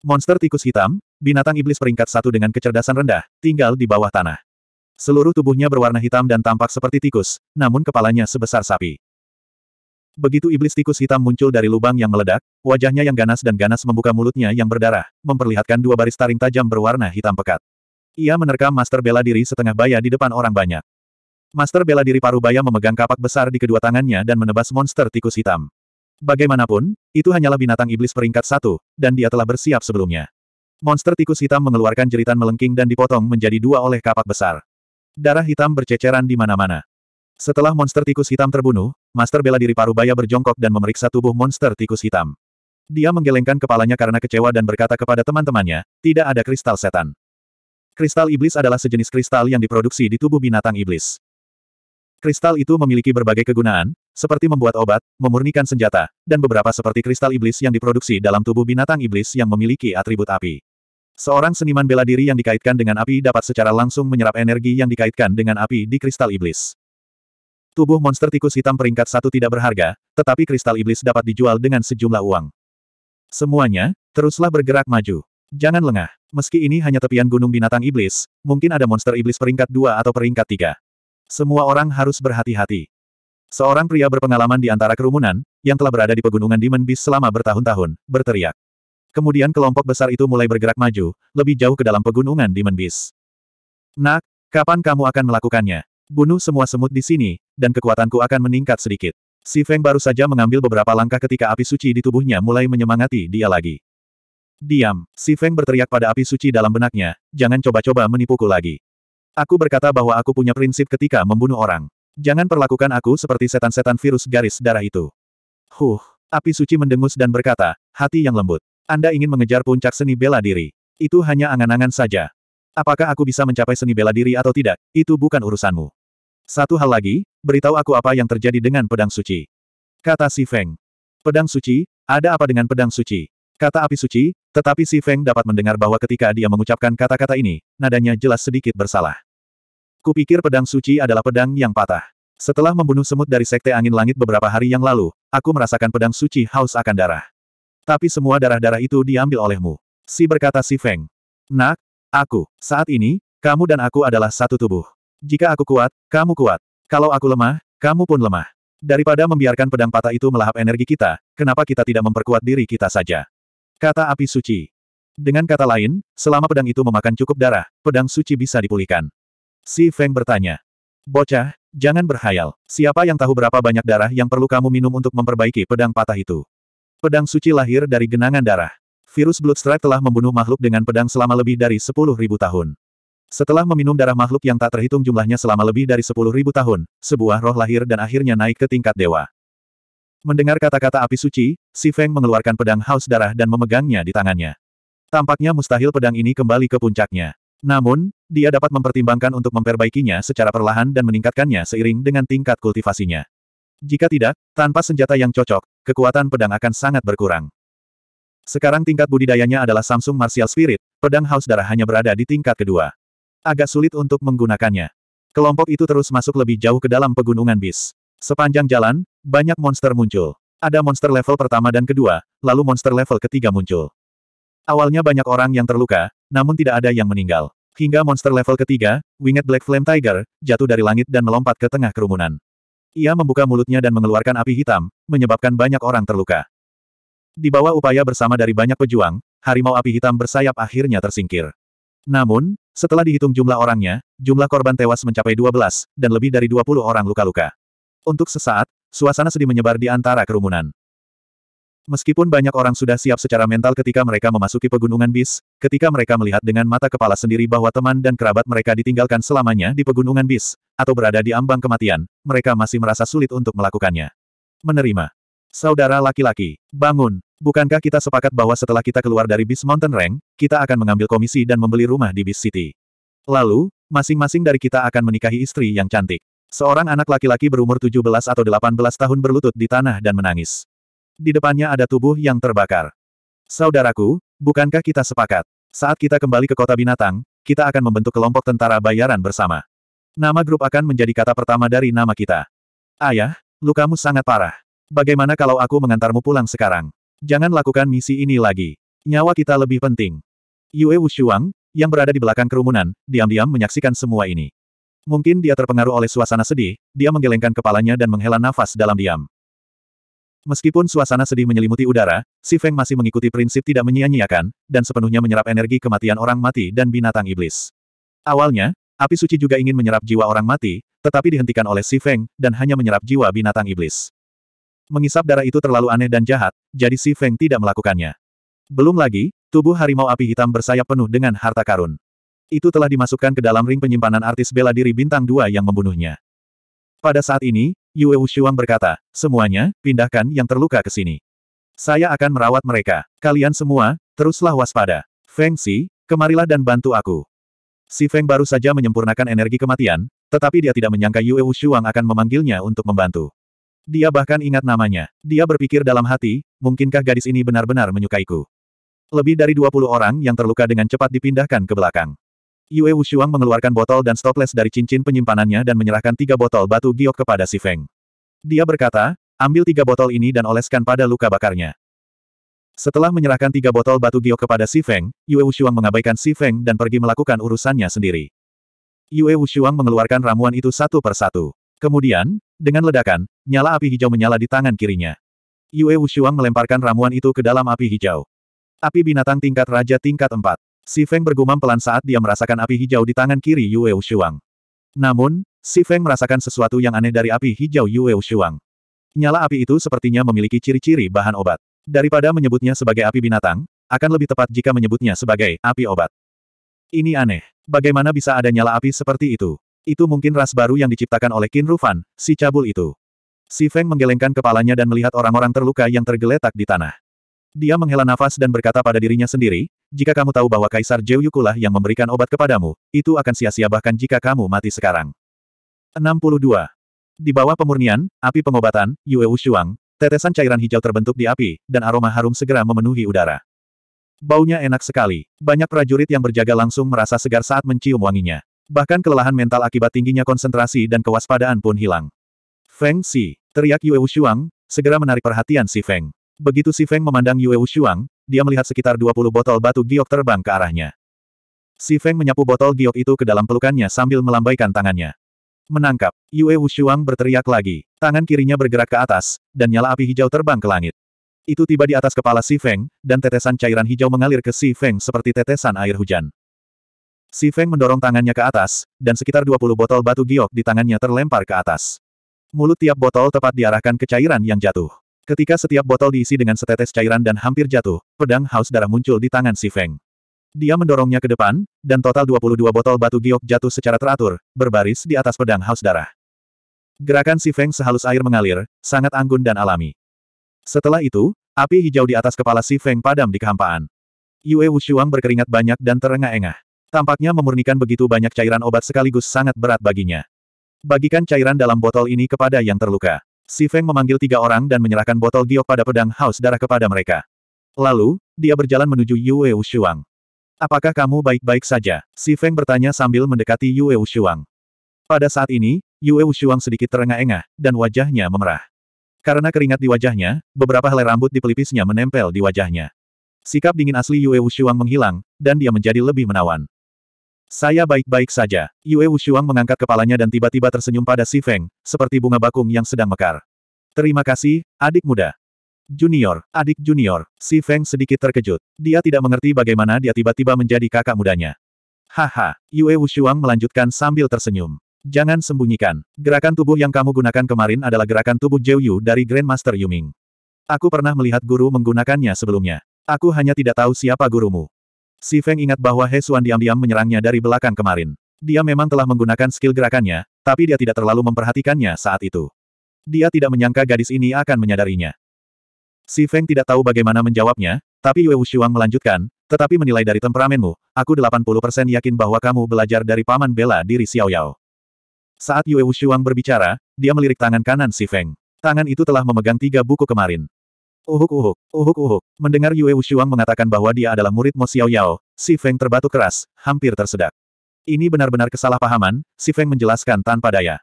Monster tikus hitam, binatang iblis peringkat satu dengan kecerdasan rendah, tinggal di bawah tanah. Seluruh tubuhnya berwarna hitam dan tampak seperti tikus, namun kepalanya sebesar sapi. Begitu iblis tikus hitam muncul dari lubang yang meledak, wajahnya yang ganas dan ganas membuka mulutnya yang berdarah, memperlihatkan dua baris taring tajam berwarna hitam pekat. Ia menerkam master bela diri setengah baya di depan orang banyak. Master bela diri paruh Parubaya memegang kapak besar di kedua tangannya dan menebas monster tikus hitam. Bagaimanapun, itu hanyalah binatang iblis peringkat satu, dan dia telah bersiap sebelumnya. Monster tikus hitam mengeluarkan jeritan melengking dan dipotong menjadi dua oleh kapak besar. Darah hitam berceceran di mana-mana. Setelah monster tikus hitam terbunuh, Master bela diri Parubaya berjongkok dan memeriksa tubuh monster tikus hitam. Dia menggelengkan kepalanya karena kecewa dan berkata kepada teman-temannya, tidak ada kristal setan. Kristal iblis adalah sejenis kristal yang diproduksi di tubuh binatang iblis. Kristal itu memiliki berbagai kegunaan, seperti membuat obat, memurnikan senjata, dan beberapa seperti kristal iblis yang diproduksi dalam tubuh binatang iblis yang memiliki atribut api. Seorang seniman bela diri yang dikaitkan dengan api dapat secara langsung menyerap energi yang dikaitkan dengan api di kristal iblis. Tubuh monster tikus hitam peringkat satu tidak berharga, tetapi kristal iblis dapat dijual dengan sejumlah uang. Semuanya, teruslah bergerak maju. Jangan lengah. Meski ini hanya tepian gunung binatang iblis, mungkin ada monster iblis peringkat dua atau peringkat tiga. Semua orang harus berhati-hati. Seorang pria berpengalaman di antara kerumunan, yang telah berada di pegunungan Demon Beast selama bertahun-tahun, berteriak. Kemudian kelompok besar itu mulai bergerak maju, lebih jauh ke dalam pegunungan Demon Beast. Nak, kapan kamu akan melakukannya? Bunuh semua semut di sini, dan kekuatanku akan meningkat sedikit. Si Feng baru saja mengambil beberapa langkah ketika api suci di tubuhnya mulai menyemangati dia lagi. Diam, si Feng berteriak pada api suci dalam benaknya, jangan coba-coba menipuku lagi. Aku berkata bahwa aku punya prinsip ketika membunuh orang. Jangan perlakukan aku seperti setan-setan virus garis darah itu. Huh, api suci mendengus dan berkata, hati yang lembut. Anda ingin mengejar puncak seni bela diri. Itu hanya angan-angan saja. Apakah aku bisa mencapai seni bela diri atau tidak, itu bukan urusanmu. Satu hal lagi, beritahu aku apa yang terjadi dengan pedang suci. Kata Si Feng. Pedang suci, ada apa dengan pedang suci? Kata api suci, tetapi Si Feng dapat mendengar bahwa ketika dia mengucapkan kata-kata ini, nadanya jelas sedikit bersalah. Kupikir pedang suci adalah pedang yang patah. Setelah membunuh semut dari Sekte Angin Langit beberapa hari yang lalu, aku merasakan pedang suci haus akan darah. Tapi semua darah-darah itu diambil olehmu. Si berkata si Feng. Nak, aku, saat ini, kamu dan aku adalah satu tubuh. Jika aku kuat, kamu kuat. Kalau aku lemah, kamu pun lemah. Daripada membiarkan pedang patah itu melahap energi kita, kenapa kita tidak memperkuat diri kita saja? Kata api suci. Dengan kata lain, selama pedang itu memakan cukup darah, pedang suci bisa dipulihkan. Si Feng bertanya. Bocah, jangan berhayal. Siapa yang tahu berapa banyak darah yang perlu kamu minum untuk memperbaiki pedang patah itu? Pedang suci lahir dari genangan darah. Virus Bloodstrike telah membunuh makhluk dengan pedang selama lebih dari 10.000 tahun. Setelah meminum darah makhluk yang tak terhitung jumlahnya selama lebih dari 10.000 tahun, sebuah roh lahir dan akhirnya naik ke tingkat dewa. Mendengar kata-kata api suci, Si Feng mengeluarkan pedang haus darah dan memegangnya di tangannya. Tampaknya mustahil pedang ini kembali ke puncaknya. Namun, dia dapat mempertimbangkan untuk memperbaikinya secara perlahan dan meningkatkannya seiring dengan tingkat kultivasinya. Jika tidak, tanpa senjata yang cocok, kekuatan pedang akan sangat berkurang. Sekarang tingkat budidayanya adalah Samsung Martial Spirit, pedang haus darah hanya berada di tingkat kedua. Agak sulit untuk menggunakannya. Kelompok itu terus masuk lebih jauh ke dalam pegunungan bis. Sepanjang jalan, banyak monster muncul. Ada monster level pertama dan kedua, lalu monster level ketiga muncul. Awalnya banyak orang yang terluka, namun tidak ada yang meninggal. Hingga monster level ketiga, Winged Black Flame Tiger, jatuh dari langit dan melompat ke tengah kerumunan. Ia membuka mulutnya dan mengeluarkan api hitam, menyebabkan banyak orang terluka. Di bawah upaya bersama dari banyak pejuang, harimau api hitam bersayap akhirnya tersingkir. Namun, setelah dihitung jumlah orangnya, jumlah korban tewas mencapai 12, dan lebih dari 20 orang luka-luka. Untuk sesaat, suasana sedih menyebar di antara kerumunan. Meskipun banyak orang sudah siap secara mental ketika mereka memasuki pegunungan bis, ketika mereka melihat dengan mata kepala sendiri bahwa teman dan kerabat mereka ditinggalkan selamanya di pegunungan bis, atau berada di ambang kematian, mereka masih merasa sulit untuk melakukannya. Menerima. Saudara laki-laki, bangun. Bukankah kita sepakat bahwa setelah kita keluar dari bis Mountain Rank, kita akan mengambil komisi dan membeli rumah di bis City? Lalu, masing-masing dari kita akan menikahi istri yang cantik. Seorang anak laki-laki berumur 17 atau 18 tahun berlutut di tanah dan menangis di depannya ada tubuh yang terbakar. Saudaraku, bukankah kita sepakat? Saat kita kembali ke kota binatang, kita akan membentuk kelompok tentara bayaran bersama. Nama grup akan menjadi kata pertama dari nama kita. Ayah, lukamu sangat parah. Bagaimana kalau aku mengantarmu pulang sekarang? Jangan lakukan misi ini lagi. Nyawa kita lebih penting. Yue Wushuang, yang berada di belakang kerumunan, diam-diam menyaksikan semua ini. Mungkin dia terpengaruh oleh suasana sedih, dia menggelengkan kepalanya dan menghela nafas dalam diam. Meskipun suasana sedih menyelimuti udara, Si Feng masih mengikuti prinsip tidak menyia-nyiakan, dan sepenuhnya menyerap energi kematian orang mati dan binatang iblis. Awalnya, api suci juga ingin menyerap jiwa orang mati, tetapi dihentikan oleh Si Feng, dan hanya menyerap jiwa binatang iblis. Mengisap darah itu terlalu aneh dan jahat, jadi Si Feng tidak melakukannya. Belum lagi, tubuh harimau api hitam bersayap penuh dengan harta karun. Itu telah dimasukkan ke dalam ring penyimpanan artis bela diri bintang dua yang membunuhnya. Pada saat ini, Yue Wushuang berkata, semuanya, pindahkan yang terluka ke sini. Saya akan merawat mereka. Kalian semua, teruslah waspada. Feng Xi, kemarilah dan bantu aku. Si Feng baru saja menyempurnakan energi kematian, tetapi dia tidak menyangka Yue Wushuang akan memanggilnya untuk membantu. Dia bahkan ingat namanya. Dia berpikir dalam hati, mungkinkah gadis ini benar-benar menyukaiku? Lebih dari 20 orang yang terluka dengan cepat dipindahkan ke belakang. Yue Wushuang mengeluarkan botol dan stoples dari cincin penyimpanannya dan menyerahkan tiga botol batu giok kepada si Feng. Dia berkata, ambil tiga botol ini dan oleskan pada luka bakarnya. Setelah menyerahkan tiga botol batu giok kepada Si Feng, Yue Wushuang mengabaikan Si Feng dan pergi melakukan urusannya sendiri. Yue Wushuang mengeluarkan ramuan itu satu per satu. Kemudian, dengan ledakan, nyala api hijau menyala di tangan kirinya. Yue Wushuang melemparkan ramuan itu ke dalam api hijau. Api binatang tingkat raja tingkat 4. Si Feng bergumam pelan saat dia merasakan api hijau di tangan kiri Yue Shuang. Namun, Si Feng merasakan sesuatu yang aneh dari api hijau Yue Shuang. Nyala api itu sepertinya memiliki ciri-ciri bahan obat. Daripada menyebutnya sebagai api binatang, akan lebih tepat jika menyebutnya sebagai api obat. Ini aneh. Bagaimana bisa ada nyala api seperti itu? Itu mungkin ras baru yang diciptakan oleh Qin Rufan, si cabul itu. Si Feng menggelengkan kepalanya dan melihat orang-orang terluka yang tergeletak di tanah. Dia menghela nafas dan berkata pada dirinya sendiri, jika kamu tahu bahwa Kaisar Jeuyukulah yang memberikan obat kepadamu, itu akan sia-sia bahkan jika kamu mati sekarang. 62. Di bawah pemurnian, api pengobatan, Yue Wushuang, tetesan cairan hijau terbentuk di api, dan aroma harum segera memenuhi udara. Baunya enak sekali. Banyak prajurit yang berjaga langsung merasa segar saat mencium wanginya. Bahkan kelelahan mental akibat tingginya konsentrasi dan kewaspadaan pun hilang. Feng Si, teriak Yue Wushuang, segera menarik perhatian si Feng. Begitu Si Feng memandang Yue Wushuang, dia melihat sekitar 20 botol batu giok terbang ke arahnya. Si Feng menyapu botol giok itu ke dalam pelukannya sambil melambaikan tangannya. Menangkap, Yue Wushuang berteriak lagi. Tangan kirinya bergerak ke atas, dan nyala api hijau terbang ke langit. Itu tiba di atas kepala Si Feng, dan tetesan cairan hijau mengalir ke Si Feng seperti tetesan air hujan. Si Feng mendorong tangannya ke atas, dan sekitar 20 botol batu giok di tangannya terlempar ke atas. Mulut tiap botol tepat diarahkan ke cairan yang jatuh. Ketika setiap botol diisi dengan setetes cairan dan hampir jatuh, pedang haus darah muncul di tangan si Feng. Dia mendorongnya ke depan, dan total 22 botol batu giok jatuh secara teratur, berbaris di atas pedang haus darah. Gerakan si Feng sehalus air mengalir, sangat anggun dan alami. Setelah itu, api hijau di atas kepala si Feng padam di kehampaan. Yue Wushuang berkeringat banyak dan terengah-engah. Tampaknya memurnikan begitu banyak cairan obat sekaligus sangat berat baginya. Bagikan cairan dalam botol ini kepada yang terluka. Si Feng memanggil tiga orang dan menyerahkan botol giok pada pedang haus darah kepada mereka. Lalu, dia berjalan menuju Yue Wushuang. Apakah kamu baik-baik saja? Si Feng bertanya sambil mendekati Yue Wushuang. Pada saat ini, Yue Wushuang sedikit terengah-engah, dan wajahnya memerah. Karena keringat di wajahnya, beberapa helai rambut di pelipisnya menempel di wajahnya. Sikap dingin asli Yue Wushuang menghilang, dan dia menjadi lebih menawan. Saya baik-baik saja. Yue Wushuang mengangkat kepalanya dan tiba-tiba tersenyum pada Si Feng, seperti bunga bakung yang sedang mekar. Terima kasih, adik muda. Junior, adik junior, Si Feng sedikit terkejut. Dia tidak mengerti bagaimana dia tiba-tiba menjadi kakak mudanya. Haha, Yue Wushuang melanjutkan sambil tersenyum. Jangan sembunyikan. Gerakan tubuh yang kamu gunakan kemarin adalah gerakan tubuh Zhou Yu dari Grandmaster Yuming. Aku pernah melihat guru menggunakannya sebelumnya. Aku hanya tidak tahu siapa gurumu. Si Feng ingat bahwa He Xuan diam-diam menyerangnya dari belakang kemarin. Dia memang telah menggunakan skill gerakannya, tapi dia tidak terlalu memperhatikannya saat itu. Dia tidak menyangka gadis ini akan menyadarinya. Si Feng tidak tahu bagaimana menjawabnya, tapi Yue Wushuang melanjutkan, tetapi menilai dari temperamenmu, aku 80% yakin bahwa kamu belajar dari paman bela diri Xiao Yao. Saat Yue Wushuang berbicara, dia melirik tangan kanan Si Feng. Tangan itu telah memegang tiga buku kemarin. Uhuk-uhuk, uhuk-uhuk. Mendengar Yue Wushuang mengatakan bahwa dia adalah murid Mo Xiao Yao, Si Feng terbatuk keras, hampir tersedak. Ini benar-benar kesalahpahaman, Si Feng menjelaskan tanpa daya.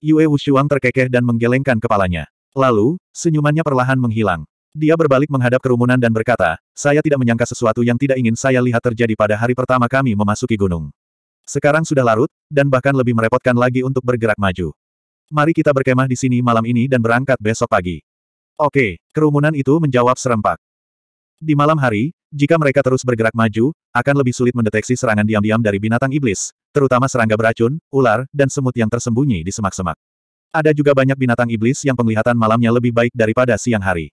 Yue Wushuang terkekeh dan menggelengkan kepalanya. Lalu, senyumannya perlahan menghilang. Dia berbalik menghadap kerumunan dan berkata, saya tidak menyangka sesuatu yang tidak ingin saya lihat terjadi pada hari pertama kami memasuki gunung. Sekarang sudah larut, dan bahkan lebih merepotkan lagi untuk bergerak maju. Mari kita berkemah di sini malam ini dan berangkat besok pagi. Oke, kerumunan itu menjawab serempak. Di malam hari, jika mereka terus bergerak maju, akan lebih sulit mendeteksi serangan diam-diam dari binatang iblis, terutama serangga beracun, ular, dan semut yang tersembunyi di semak-semak. Ada juga banyak binatang iblis yang penglihatan malamnya lebih baik daripada siang hari.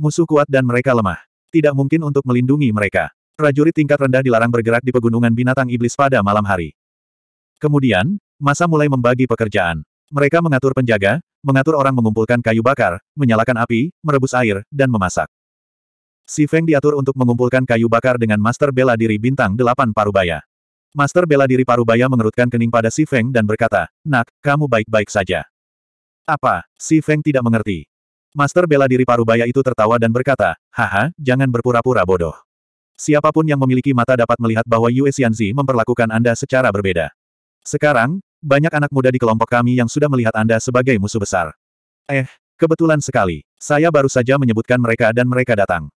Musuh kuat dan mereka lemah. Tidak mungkin untuk melindungi mereka. Prajurit tingkat rendah dilarang bergerak di pegunungan binatang iblis pada malam hari. Kemudian, masa mulai membagi pekerjaan. Mereka mengatur penjaga, mengatur orang mengumpulkan kayu bakar, menyalakan api, merebus air, dan memasak. Si Feng diatur untuk mengumpulkan kayu bakar dengan Master Bela Diri Bintang Delapan Parubaya. Master Bela Diri Parubaya mengerutkan kening pada Si Feng dan berkata, Nak, kamu baik-baik saja. Apa? Si Feng tidak mengerti. Master Bela Diri Parubaya itu tertawa dan berkata, Haha, jangan berpura-pura bodoh. Siapapun yang memiliki mata dapat melihat bahwa Yue Xianzi memperlakukan Anda secara berbeda. Sekarang, banyak anak muda di kelompok kami yang sudah melihat Anda sebagai musuh besar. Eh, kebetulan sekali. Saya baru saja menyebutkan mereka dan mereka datang.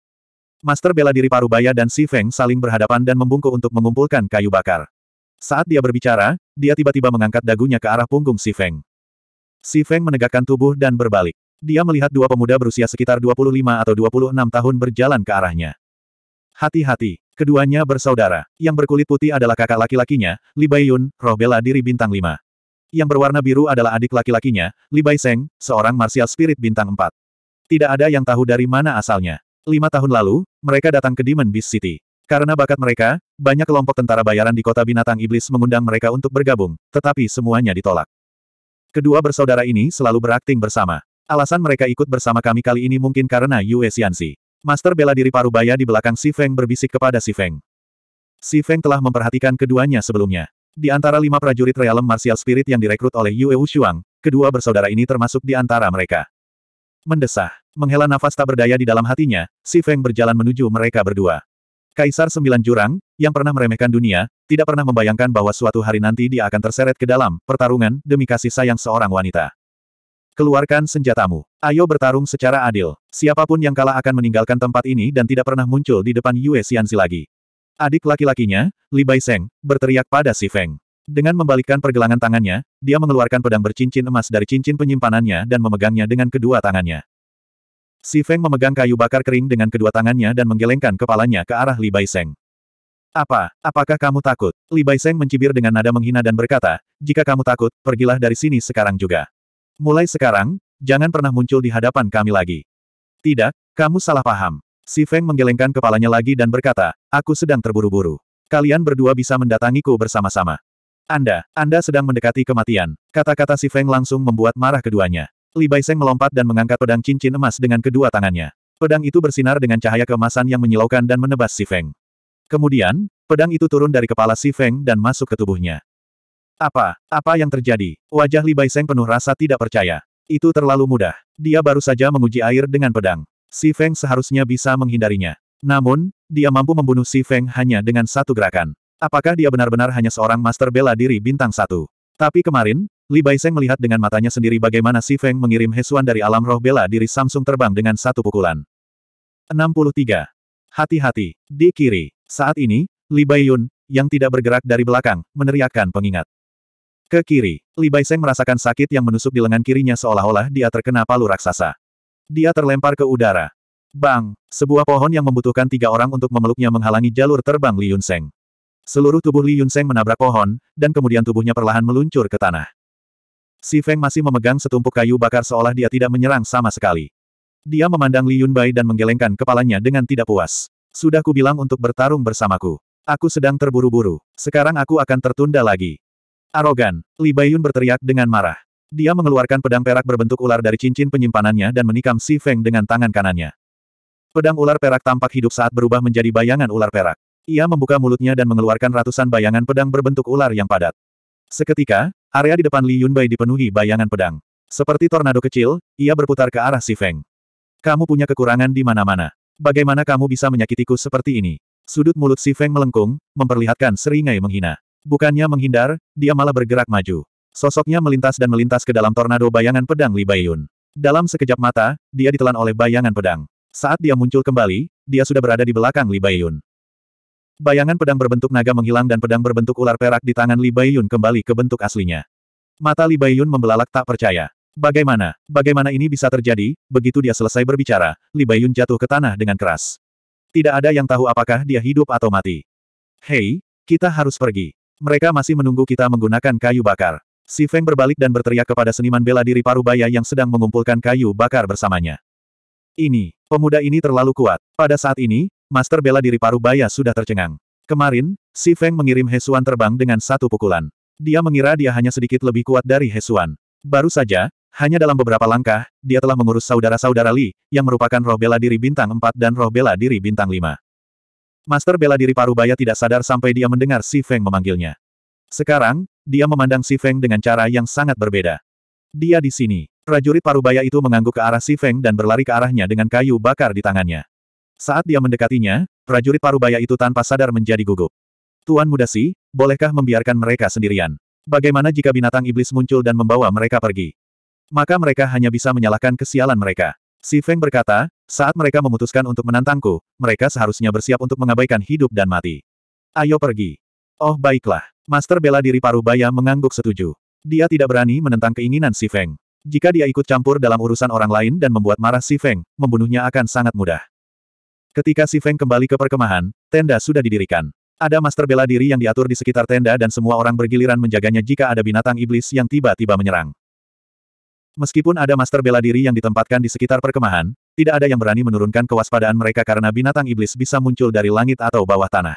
Master bela diri Parubaya dan Si Feng saling berhadapan dan membungkuk untuk mengumpulkan kayu bakar. Saat dia berbicara, dia tiba-tiba mengangkat dagunya ke arah punggung Si Feng. Si Feng menegakkan tubuh dan berbalik. Dia melihat dua pemuda berusia sekitar 25 atau 26 tahun berjalan ke arahnya. Hati-hati, keduanya bersaudara. Yang berkulit putih adalah kakak laki-lakinya, Li Baiyun, roh bela diri bintang 5. Yang berwarna biru adalah adik laki-lakinya, Li Baiseng, seorang martial spirit bintang 4. Tidak ada yang tahu dari mana asalnya. Lima tahun lalu, mereka datang ke Demon Beast City. Karena bakat mereka, banyak kelompok tentara bayaran di kota binatang iblis mengundang mereka untuk bergabung, tetapi semuanya ditolak. Kedua bersaudara ini selalu berakting bersama. Alasan mereka ikut bersama kami kali ini mungkin karena Yue Xianxi. Master bela diri Parubaya di belakang Si Feng berbisik kepada Si Feng. Si Feng telah memperhatikan keduanya sebelumnya. Di antara lima prajurit realem martial spirit yang direkrut oleh Yue Wushuang, kedua bersaudara ini termasuk di antara mereka. Mendesah, menghela nafas tak berdaya di dalam hatinya, Si Feng berjalan menuju mereka berdua. Kaisar Sembilan Jurang, yang pernah meremehkan dunia, tidak pernah membayangkan bahwa suatu hari nanti dia akan terseret ke dalam pertarungan demi kasih sayang seorang wanita. Keluarkan senjatamu. Ayo bertarung secara adil. Siapapun yang kalah akan meninggalkan tempat ini dan tidak pernah muncul di depan Yue Xianzi lagi. Adik laki-lakinya, Li Bai Seng, berteriak pada Si Feng. Dengan membalikkan pergelangan tangannya, dia mengeluarkan pedang bercincin emas dari cincin penyimpanannya dan memegangnya dengan kedua tangannya. Si Feng memegang kayu bakar kering dengan kedua tangannya dan menggelengkan kepalanya ke arah Li Bai Seng. Apa? Apakah kamu takut? Li Bai Seng mencibir dengan nada menghina dan berkata, jika kamu takut, pergilah dari sini sekarang juga. Mulai sekarang, jangan pernah muncul di hadapan kami lagi. Tidak, kamu salah paham. Si Feng menggelengkan kepalanya lagi dan berkata, aku sedang terburu-buru. Kalian berdua bisa mendatangiku bersama-sama. Anda, Anda sedang mendekati kematian. Kata-kata si Feng langsung membuat marah keduanya. Li Baiseng melompat dan mengangkat pedang cincin emas dengan kedua tangannya. Pedang itu bersinar dengan cahaya kemasan yang menyilaukan dan menebas si Feng. Kemudian, pedang itu turun dari kepala si Feng dan masuk ke tubuhnya. Apa? Apa yang terjadi? Wajah Li Baiseng penuh rasa tidak percaya. Itu terlalu mudah. Dia baru saja menguji air dengan pedang. Si Feng seharusnya bisa menghindarinya. Namun, dia mampu membunuh Si Feng hanya dengan satu gerakan. Apakah dia benar-benar hanya seorang master bela diri bintang satu? Tapi kemarin, Li Baiseng melihat dengan matanya sendiri bagaimana Si Feng mengirim Hesuan dari alam roh bela diri Samsung terbang dengan satu pukulan. 63. Hati-hati, di kiri. Saat ini, Li Baiyun, yang tidak bergerak dari belakang, meneriakkan pengingat. Ke kiri, Li Baiseng merasakan sakit yang menusuk di lengan kirinya seolah-olah dia terkena palu raksasa. Dia terlempar ke udara. Bang! Sebuah pohon yang membutuhkan tiga orang untuk memeluknya menghalangi jalur terbang Li Yunseng. Seluruh tubuh Li Yunseng menabrak pohon, dan kemudian tubuhnya perlahan meluncur ke tanah. Si Feng masih memegang setumpuk kayu bakar seolah dia tidak menyerang sama sekali. Dia memandang Li Yunbai dan menggelengkan kepalanya dengan tidak puas. Sudah kubilang untuk bertarung bersamaku. Aku sedang terburu-buru. Sekarang aku akan tertunda lagi. Arogan, Li Baiyun berteriak dengan marah. Dia mengeluarkan pedang perak berbentuk ular dari cincin penyimpanannya dan menikam Si Feng dengan tangan kanannya. Pedang ular perak tampak hidup saat berubah menjadi bayangan ular perak. Ia membuka mulutnya dan mengeluarkan ratusan bayangan pedang berbentuk ular yang padat. Seketika, area di depan Li Yunbai dipenuhi bayangan pedang. Seperti tornado kecil, ia berputar ke arah Si Feng. Kamu punya kekurangan di mana-mana. Bagaimana kamu bisa menyakitiku seperti ini? Sudut mulut Si Feng melengkung, memperlihatkan seringai menghina. Bukannya menghindar, dia malah bergerak maju. Sosoknya melintas dan melintas ke dalam tornado bayangan pedang Li Baiyun. Dalam sekejap mata, dia ditelan oleh bayangan pedang. Saat dia muncul kembali, dia sudah berada di belakang Li Baiyun. Bayangan pedang berbentuk naga menghilang dan pedang berbentuk ular perak di tangan Li Baiyun kembali ke bentuk aslinya. Mata Li Baiyun membelalak tak percaya. Bagaimana, bagaimana ini bisa terjadi? Begitu dia selesai berbicara, Li Baiyun jatuh ke tanah dengan keras. Tidak ada yang tahu apakah dia hidup atau mati. Hei, kita harus pergi. Mereka masih menunggu kita menggunakan kayu bakar. Si Feng berbalik dan berteriak kepada seniman bela diri Parubaya yang sedang mengumpulkan kayu bakar bersamanya. Ini, pemuda ini terlalu kuat. Pada saat ini, master bela diri Parubaya sudah tercengang. Kemarin, Si Feng mengirim Hesuan terbang dengan satu pukulan. Dia mengira dia hanya sedikit lebih kuat dari Hesuan. Baru saja, hanya dalam beberapa langkah, dia telah mengurus saudara-saudara Li, yang merupakan roh bela diri bintang 4 dan roh bela diri bintang 5. Master bela diri Parubaya tidak sadar sampai dia mendengar Si Feng memanggilnya. Sekarang, dia memandang Si Feng dengan cara yang sangat berbeda. Dia di sini. Prajurit Parubaya itu mengangguk ke arah Si Feng dan berlari ke arahnya dengan kayu bakar di tangannya. Saat dia mendekatinya, prajurit Parubaya itu tanpa sadar menjadi gugup. Tuan Muda Si, bolehkah membiarkan mereka sendirian? Bagaimana jika binatang iblis muncul dan membawa mereka pergi? Maka mereka hanya bisa menyalahkan kesialan mereka. Si Feng berkata, saat mereka memutuskan untuk menantangku, mereka seharusnya bersiap untuk mengabaikan hidup dan mati. Ayo pergi. Oh baiklah. Master bela diri Parubaya mengangguk setuju. Dia tidak berani menentang keinginan Si Feng. Jika dia ikut campur dalam urusan orang lain dan membuat marah Si Feng, membunuhnya akan sangat mudah. Ketika Si Feng kembali ke perkemahan, tenda sudah didirikan. Ada master bela diri yang diatur di sekitar tenda dan semua orang bergiliran menjaganya jika ada binatang iblis yang tiba-tiba menyerang. Meskipun ada master bela diri yang ditempatkan di sekitar perkemahan, tidak ada yang berani menurunkan kewaspadaan mereka karena binatang iblis bisa muncul dari langit atau bawah tanah.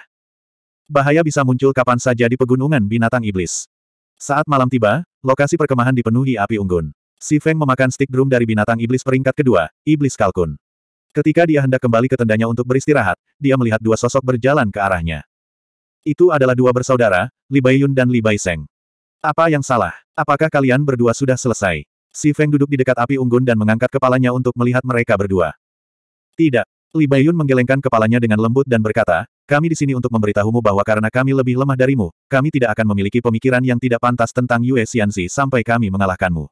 Bahaya bisa muncul kapan saja di pegunungan binatang iblis. Saat malam tiba, lokasi perkemahan dipenuhi api unggun. Si Feng memakan stick drum dari binatang iblis peringkat kedua, iblis kalkun. Ketika dia hendak kembali ke tendanya untuk beristirahat, dia melihat dua sosok berjalan ke arahnya. Itu adalah dua bersaudara, Li Baiyun dan Li Baiseng. Apa yang salah? Apakah kalian berdua sudah selesai? Si Feng duduk di dekat api unggun dan mengangkat kepalanya untuk melihat mereka berdua. Tidak. Li Baiyun menggelengkan kepalanya dengan lembut dan berkata, kami di sini untuk memberitahumu bahwa karena kami lebih lemah darimu, kami tidak akan memiliki pemikiran yang tidak pantas tentang Yue Xianzi sampai kami mengalahkanmu.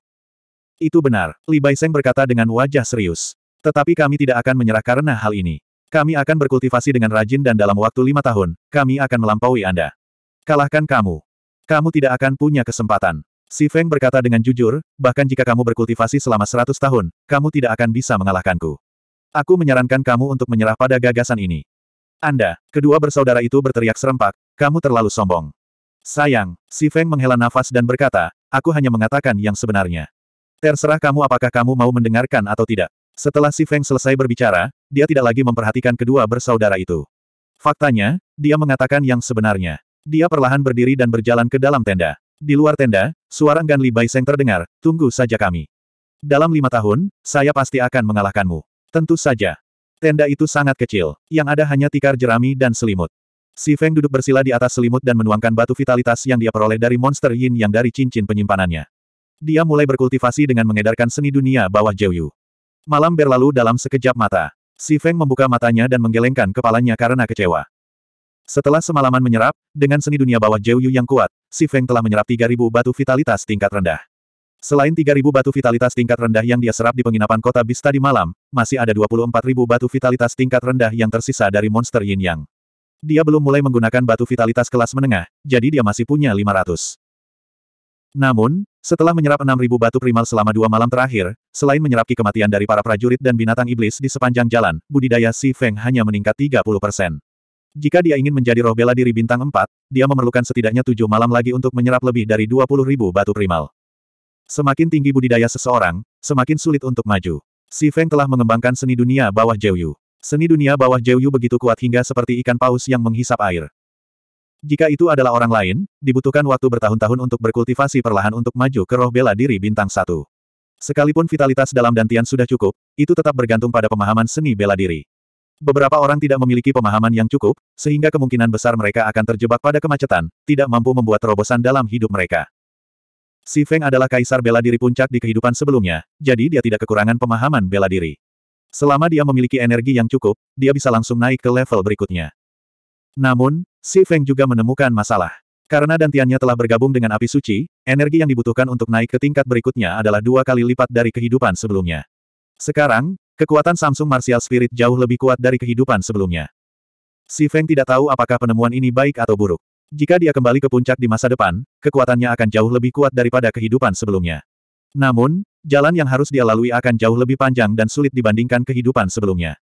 Itu benar, Li Baiseng berkata dengan wajah serius. Tetapi kami tidak akan menyerah karena hal ini. Kami akan berkultivasi dengan rajin dan dalam waktu lima tahun, kami akan melampaui Anda. Kalahkan kamu. Kamu tidak akan punya kesempatan. Si Feng berkata dengan jujur, bahkan jika kamu berkultivasi selama seratus tahun, kamu tidak akan bisa mengalahkanku. Aku menyarankan kamu untuk menyerah pada gagasan ini. Anda, kedua bersaudara itu berteriak serempak, kamu terlalu sombong. Sayang, Si Feng menghela nafas dan berkata, aku hanya mengatakan yang sebenarnya. Terserah kamu apakah kamu mau mendengarkan atau tidak. Setelah Si Feng selesai berbicara, dia tidak lagi memperhatikan kedua bersaudara itu. Faktanya, dia mengatakan yang sebenarnya. Dia perlahan berdiri dan berjalan ke dalam tenda. Di luar tenda, suara enggan Li Baiseng terdengar, tunggu saja kami. Dalam lima tahun, saya pasti akan mengalahkanmu. Tentu saja. Tenda itu sangat kecil, yang ada hanya tikar jerami dan selimut. Si Feng duduk bersila di atas selimut dan menuangkan batu vitalitas yang dia peroleh dari monster yin yang dari cincin penyimpanannya. Dia mulai berkultivasi dengan mengedarkan seni dunia bawah Yu. Malam berlalu dalam sekejap mata. Si Feng membuka matanya dan menggelengkan kepalanya karena kecewa. Setelah semalaman menyerap, dengan seni dunia bawah Jiu yang kuat, Si Feng telah menyerap 3.000 batu vitalitas tingkat rendah. Selain 3.000 batu vitalitas tingkat rendah yang dia serap di penginapan kota bis tadi malam, masih ada 24.000 batu vitalitas tingkat rendah yang tersisa dari monster Yin Yang. Dia belum mulai menggunakan batu vitalitas kelas menengah, jadi dia masih punya 500. Namun, setelah menyerap 6.000 batu primal selama dua malam terakhir, selain menyerap kematian dari para prajurit dan binatang iblis di sepanjang jalan, budidaya Si Feng hanya meningkat 30 persen. Jika dia ingin menjadi roh bela diri bintang 4, dia memerlukan setidaknya tujuh malam lagi untuk menyerap lebih dari dua puluh ribu batu primal. Semakin tinggi budidaya seseorang, semakin sulit untuk maju. Si Feng telah mengembangkan seni dunia bawah Jeyu. Seni dunia bawah Jeyu begitu kuat hingga seperti ikan paus yang menghisap air. Jika itu adalah orang lain, dibutuhkan waktu bertahun-tahun untuk berkultivasi perlahan untuk maju ke roh bela diri bintang satu. Sekalipun vitalitas dalam dantian sudah cukup, itu tetap bergantung pada pemahaman seni bela diri. Beberapa orang tidak memiliki pemahaman yang cukup, sehingga kemungkinan besar mereka akan terjebak pada kemacetan, tidak mampu membuat terobosan dalam hidup mereka. Si Feng adalah kaisar bela diri puncak di kehidupan sebelumnya, jadi dia tidak kekurangan pemahaman bela diri. Selama dia memiliki energi yang cukup, dia bisa langsung naik ke level berikutnya. Namun, Si Feng juga menemukan masalah. Karena dantiannya telah bergabung dengan api suci, energi yang dibutuhkan untuk naik ke tingkat berikutnya adalah dua kali lipat dari kehidupan sebelumnya. Sekarang, Kekuatan Samsung Martial Spirit jauh lebih kuat dari kehidupan sebelumnya. Si Feng tidak tahu apakah penemuan ini baik atau buruk. Jika dia kembali ke puncak di masa depan, kekuatannya akan jauh lebih kuat daripada kehidupan sebelumnya. Namun, jalan yang harus dia lalui akan jauh lebih panjang dan sulit dibandingkan kehidupan sebelumnya.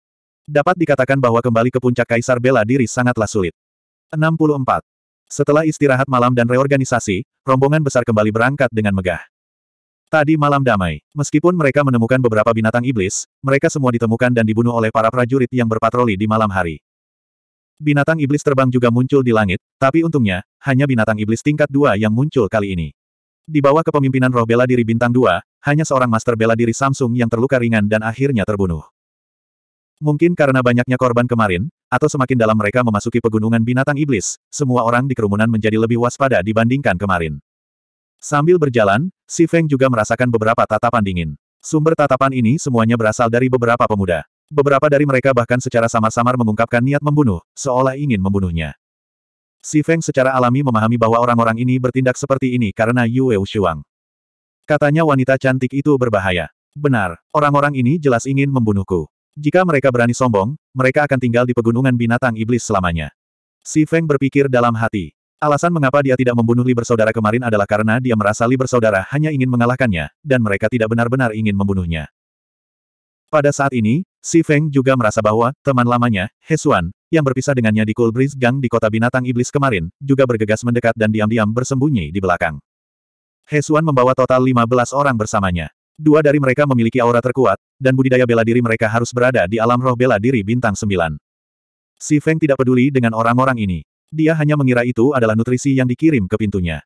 Dapat dikatakan bahwa kembali ke puncak Kaisar Bela Diri sangatlah sulit. 64. Setelah istirahat malam dan reorganisasi, rombongan besar kembali berangkat dengan megah. Tadi malam damai. Meskipun mereka menemukan beberapa binatang iblis, mereka semua ditemukan dan dibunuh oleh para prajurit yang berpatroli di malam hari. Binatang iblis terbang juga muncul di langit, tapi untungnya, hanya binatang iblis tingkat dua yang muncul kali ini. Di bawah kepemimpinan roh bela diri bintang dua, hanya seorang master bela diri Samsung yang terluka ringan dan akhirnya terbunuh. Mungkin karena banyaknya korban kemarin, atau semakin dalam mereka memasuki pegunungan binatang iblis, semua orang di kerumunan menjadi lebih waspada dibandingkan kemarin. Sambil berjalan, Si Feng juga merasakan beberapa tatapan dingin. Sumber tatapan ini semuanya berasal dari beberapa pemuda. Beberapa dari mereka bahkan secara samar-samar mengungkapkan niat membunuh, seolah ingin membunuhnya. Si Feng secara alami memahami bahwa orang-orang ini bertindak seperti ini karena Yue Shuang. Katanya wanita cantik itu berbahaya. Benar, orang-orang ini jelas ingin membunuhku. Jika mereka berani sombong, mereka akan tinggal di pegunungan binatang iblis selamanya. Si Feng berpikir dalam hati. Alasan mengapa dia tidak membunuh Li bersaudara kemarin adalah karena dia merasa Li bersaudara hanya ingin mengalahkannya, dan mereka tidak benar-benar ingin membunuhnya. Pada saat ini, Si Feng juga merasa bahwa teman lamanya, He Xuan, yang berpisah dengannya di Cool Breeze Gang di Kota Binatang Iblis kemarin, juga bergegas mendekat dan diam-diam bersembunyi di belakang. He Xuan membawa total 15 orang bersamanya. Dua dari mereka memiliki aura terkuat, dan budidaya bela diri mereka harus berada di alam roh bela diri bintang 9. Si Feng tidak peduli dengan orang-orang ini dia hanya mengira itu adalah nutrisi yang dikirim ke pintunya.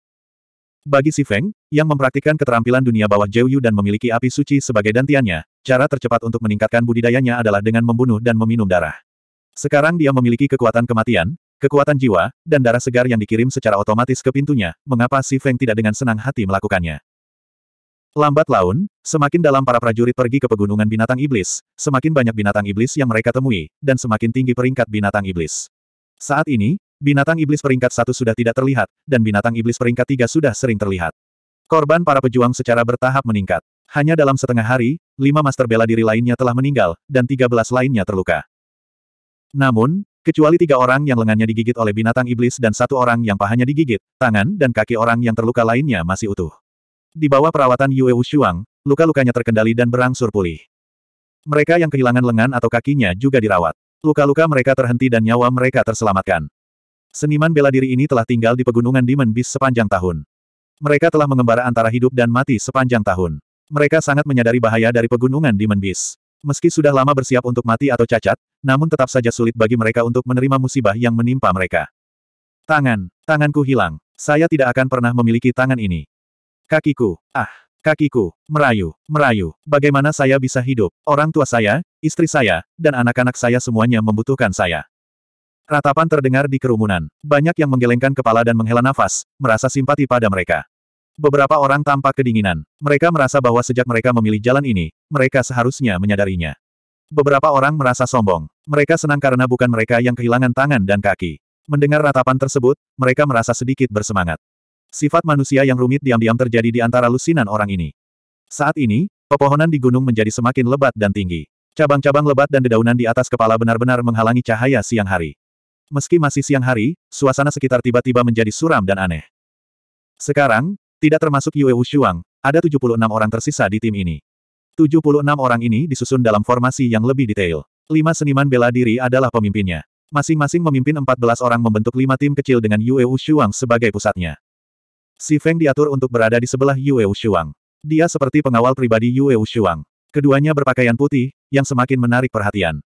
Bagi Si Feng, yang mempraktikkan keterampilan dunia bawah Yu dan memiliki api suci sebagai dantiannya, cara tercepat untuk meningkatkan budidayanya adalah dengan membunuh dan meminum darah. Sekarang dia memiliki kekuatan kematian, kekuatan jiwa, dan darah segar yang dikirim secara otomatis ke pintunya, mengapa Si Feng tidak dengan senang hati melakukannya. Lambat laun, semakin dalam para prajurit pergi ke pegunungan binatang iblis, semakin banyak binatang iblis yang mereka temui, dan semakin tinggi peringkat binatang iblis. Saat ini, binatang iblis peringkat satu sudah tidak terlihat, dan binatang iblis peringkat tiga sudah sering terlihat. Korban para pejuang secara bertahap meningkat. Hanya dalam setengah hari, lima master bela diri lainnya telah meninggal, dan tiga belas lainnya terluka. Namun, kecuali tiga orang yang lengannya digigit oleh binatang iblis dan satu orang yang pahanya digigit, tangan dan kaki orang yang terluka lainnya masih utuh. Di bawah perawatan Yue Wushuang, luka-lukanya terkendali dan berangsur pulih. Mereka yang kehilangan lengan atau kakinya juga dirawat. Luka-luka mereka terhenti dan nyawa mereka terselamatkan. Seniman bela diri ini telah tinggal di pegunungan Demon Beast sepanjang tahun. Mereka telah mengembara antara hidup dan mati sepanjang tahun. Mereka sangat menyadari bahaya dari pegunungan Demon Beast. Meski sudah lama bersiap untuk mati atau cacat, namun tetap saja sulit bagi mereka untuk menerima musibah yang menimpa mereka. Tangan, tanganku hilang. Saya tidak akan pernah memiliki tangan ini. Kakiku, ah, kakiku, merayu, merayu. Bagaimana saya bisa hidup? Orang tua saya, istri saya, dan anak-anak saya semuanya membutuhkan saya. Ratapan terdengar di kerumunan. Banyak yang menggelengkan kepala dan menghela nafas, merasa simpati pada mereka. Beberapa orang tampak kedinginan. Mereka merasa bahwa sejak mereka memilih jalan ini, mereka seharusnya menyadarinya. Beberapa orang merasa sombong. Mereka senang karena bukan mereka yang kehilangan tangan dan kaki. Mendengar ratapan tersebut, mereka merasa sedikit bersemangat. Sifat manusia yang rumit diam-diam terjadi di antara lusinan orang ini. Saat ini, pepohonan di gunung menjadi semakin lebat dan tinggi. Cabang-cabang lebat dan dedaunan di atas kepala benar-benar menghalangi cahaya siang hari. Meski masih siang hari, suasana sekitar tiba-tiba menjadi suram dan aneh. Sekarang, tidak termasuk Yue Wushuang, ada 76 orang tersisa di tim ini. 76 orang ini disusun dalam formasi yang lebih detail. Lima seniman bela diri adalah pemimpinnya. Masing-masing memimpin 14 orang membentuk lima tim kecil dengan Yue Wushuang sebagai pusatnya. Si Feng diatur untuk berada di sebelah Yue Wushuang. Dia seperti pengawal pribadi Yue Wushuang. Keduanya berpakaian putih, yang semakin menarik perhatian.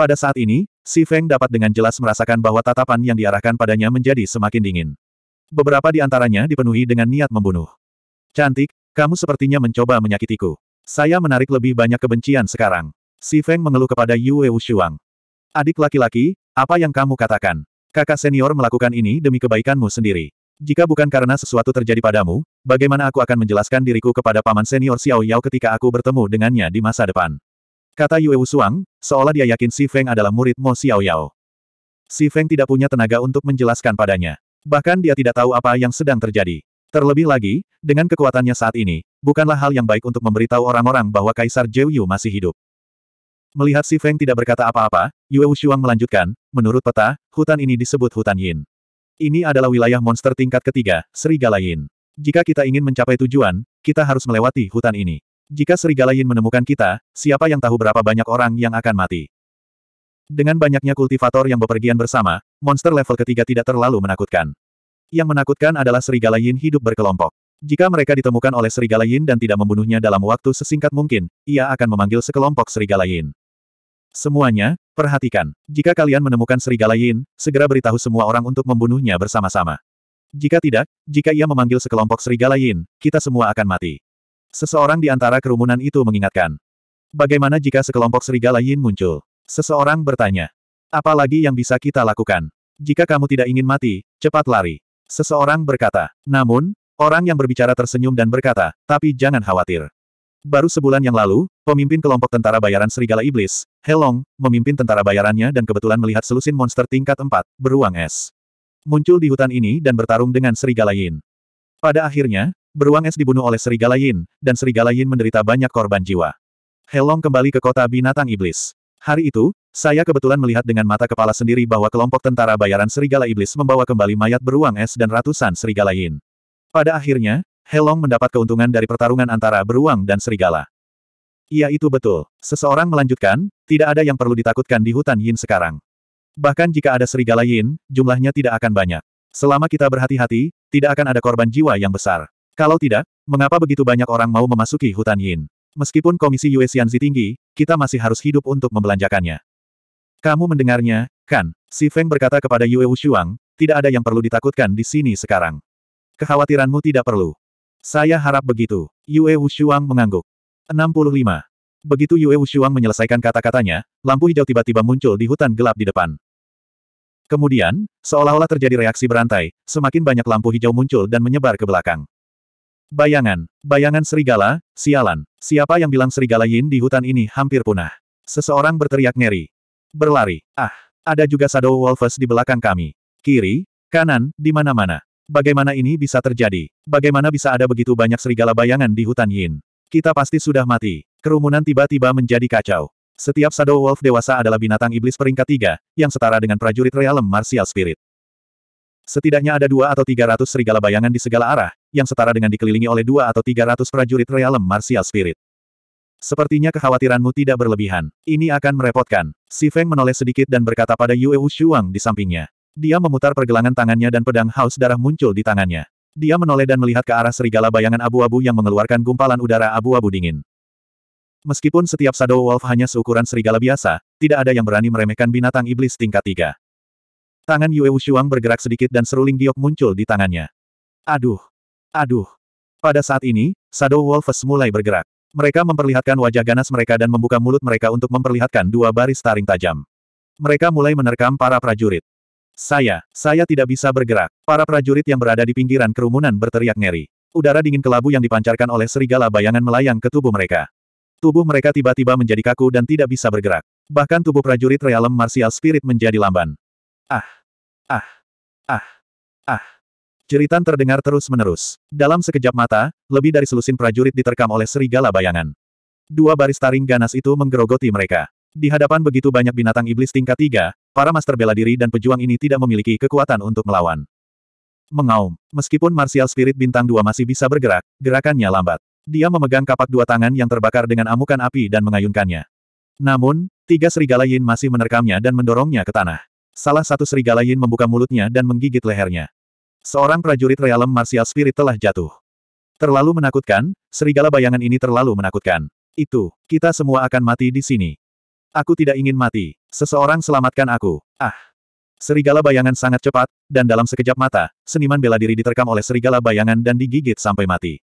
Pada saat ini, Si Feng dapat dengan jelas merasakan bahwa tatapan yang diarahkan padanya menjadi semakin dingin. Beberapa di antaranya dipenuhi dengan niat membunuh. Cantik, kamu sepertinya mencoba menyakitiku. Saya menarik lebih banyak kebencian sekarang. Si Feng mengeluh kepada Yue Wushuang. Adik laki-laki, apa yang kamu katakan? Kakak senior melakukan ini demi kebaikanmu sendiri. Jika bukan karena sesuatu terjadi padamu, bagaimana aku akan menjelaskan diriku kepada paman senior Xiao Yao ketika aku bertemu dengannya di masa depan? Kata Yue Wusuang, seolah dia yakin Si Feng adalah murid Mo Xiaoyao. Si Feng tidak punya tenaga untuk menjelaskan padanya. Bahkan dia tidak tahu apa yang sedang terjadi. Terlebih lagi, dengan kekuatannya saat ini, bukanlah hal yang baik untuk memberitahu orang-orang bahwa Kaisar Zhou Yu masih hidup. Melihat Si Feng tidak berkata apa-apa, Yue Wuxiang melanjutkan, menurut peta, hutan ini disebut hutan Yin. Ini adalah wilayah monster tingkat ketiga, Serigala Yin. Jika kita ingin mencapai tujuan, kita harus melewati hutan ini. Jika Serigala Yin menemukan kita, siapa yang tahu berapa banyak orang yang akan mati. Dengan banyaknya kultivator yang bepergian bersama, monster level ketiga tidak terlalu menakutkan. Yang menakutkan adalah Serigala Yin hidup berkelompok. Jika mereka ditemukan oleh Serigala Yin dan tidak membunuhnya dalam waktu sesingkat mungkin, ia akan memanggil sekelompok Serigala Yin. Semuanya, perhatikan. Jika kalian menemukan Serigala Yin, segera beritahu semua orang untuk membunuhnya bersama-sama. Jika tidak, jika ia memanggil sekelompok Serigala Yin, kita semua akan mati. Seseorang di antara kerumunan itu mengingatkan. Bagaimana jika sekelompok serigala Yin muncul? Seseorang bertanya. Apa lagi yang bisa kita lakukan? Jika kamu tidak ingin mati, cepat lari. Seseorang berkata. Namun, orang yang berbicara tersenyum dan berkata, tapi jangan khawatir. Baru sebulan yang lalu, pemimpin kelompok tentara bayaran Serigala Iblis, Helong, memimpin tentara bayarannya dan kebetulan melihat selusin monster tingkat 4, beruang es. Muncul di hutan ini dan bertarung dengan Serigala Yin. Pada akhirnya, Beruang es dibunuh oleh Serigala Yin, dan Serigala Yin menderita banyak korban jiwa. Helong kembali ke kota binatang iblis. Hari itu, saya kebetulan melihat dengan mata kepala sendiri bahwa kelompok tentara bayaran Serigala Iblis membawa kembali mayat beruang es dan ratusan Serigala Yin. Pada akhirnya, Helong mendapat keuntungan dari pertarungan antara beruang dan serigala. Iya itu betul. Seseorang melanjutkan, tidak ada yang perlu ditakutkan di hutan Yin sekarang. Bahkan jika ada serigala Yin, jumlahnya tidak akan banyak. Selama kita berhati-hati, tidak akan ada korban jiwa yang besar. Kalau tidak, mengapa begitu banyak orang mau memasuki hutan Yin? Meskipun komisi Yue Xianzi tinggi, kita masih harus hidup untuk membelanjakannya. Kamu mendengarnya, kan? Si Feng berkata kepada Yue Wushuang, tidak ada yang perlu ditakutkan di sini sekarang. Kekhawatiranmu tidak perlu. Saya harap begitu. Yue Wushuang mengangguk. 65. Begitu Yue Wushuang menyelesaikan kata-katanya, lampu hijau tiba-tiba muncul di hutan gelap di depan. Kemudian, seolah-olah terjadi reaksi berantai, semakin banyak lampu hijau muncul dan menyebar ke belakang. Bayangan. Bayangan serigala, sialan. Siapa yang bilang serigala Yin di hutan ini hampir punah? Seseorang berteriak ngeri. Berlari. Ah, ada juga Shadow Wolves di belakang kami. Kiri, kanan, di mana-mana. Bagaimana ini bisa terjadi? Bagaimana bisa ada begitu banyak serigala bayangan di hutan Yin? Kita pasti sudah mati. Kerumunan tiba-tiba menjadi kacau. Setiap Shadow Wolf dewasa adalah binatang iblis peringkat tiga, yang setara dengan prajurit realem martial spirit. Setidaknya ada dua atau tiga ratus serigala bayangan di segala arah, yang setara dengan dikelilingi oleh dua atau tiga ratus prajurit realem martial spirit. Sepertinya kekhawatiranmu tidak berlebihan. Ini akan merepotkan. Si Feng menoleh sedikit dan berkata pada Yue Wushuang di sampingnya. Dia memutar pergelangan tangannya dan pedang haus darah muncul di tangannya. Dia menoleh dan melihat ke arah serigala bayangan abu-abu yang mengeluarkan gumpalan udara abu-abu dingin. Meskipun setiap Shadow Wolf hanya seukuran serigala biasa, tidak ada yang berani meremehkan binatang iblis tingkat tiga. Tangan Yue Wushuang bergerak sedikit dan seruling giok muncul di tangannya. Aduh, Aduh. Pada saat ini, Shadow Wolves mulai bergerak. Mereka memperlihatkan wajah ganas mereka dan membuka mulut mereka untuk memperlihatkan dua baris taring tajam. Mereka mulai menerkam para prajurit. Saya, saya tidak bisa bergerak. Para prajurit yang berada di pinggiran kerumunan berteriak ngeri. Udara dingin kelabu yang dipancarkan oleh serigala bayangan melayang ke tubuh mereka. Tubuh mereka tiba-tiba menjadi kaku dan tidak bisa bergerak. Bahkan tubuh prajurit realem martial spirit menjadi lamban. Ah! Ah! Ah! Ah! Jeritan terdengar terus-menerus. Dalam sekejap mata, lebih dari selusin prajurit diterkam oleh serigala bayangan. Dua baris taring ganas itu menggerogoti mereka. Di hadapan begitu banyak binatang iblis tingkat tiga, para master bela diri dan pejuang ini tidak memiliki kekuatan untuk melawan. Mengaum. Meskipun martial spirit bintang dua masih bisa bergerak, gerakannya lambat. Dia memegang kapak dua tangan yang terbakar dengan amukan api dan mengayunkannya. Namun, tiga serigala Yin masih menerkamnya dan mendorongnya ke tanah. Salah satu serigala Yin membuka mulutnya dan menggigit lehernya. Seorang prajurit realem martial spirit telah jatuh. Terlalu menakutkan, serigala bayangan ini terlalu menakutkan. Itu, kita semua akan mati di sini. Aku tidak ingin mati. Seseorang selamatkan aku. Ah. Serigala bayangan sangat cepat, dan dalam sekejap mata, seniman bela diri diterkam oleh serigala bayangan dan digigit sampai mati.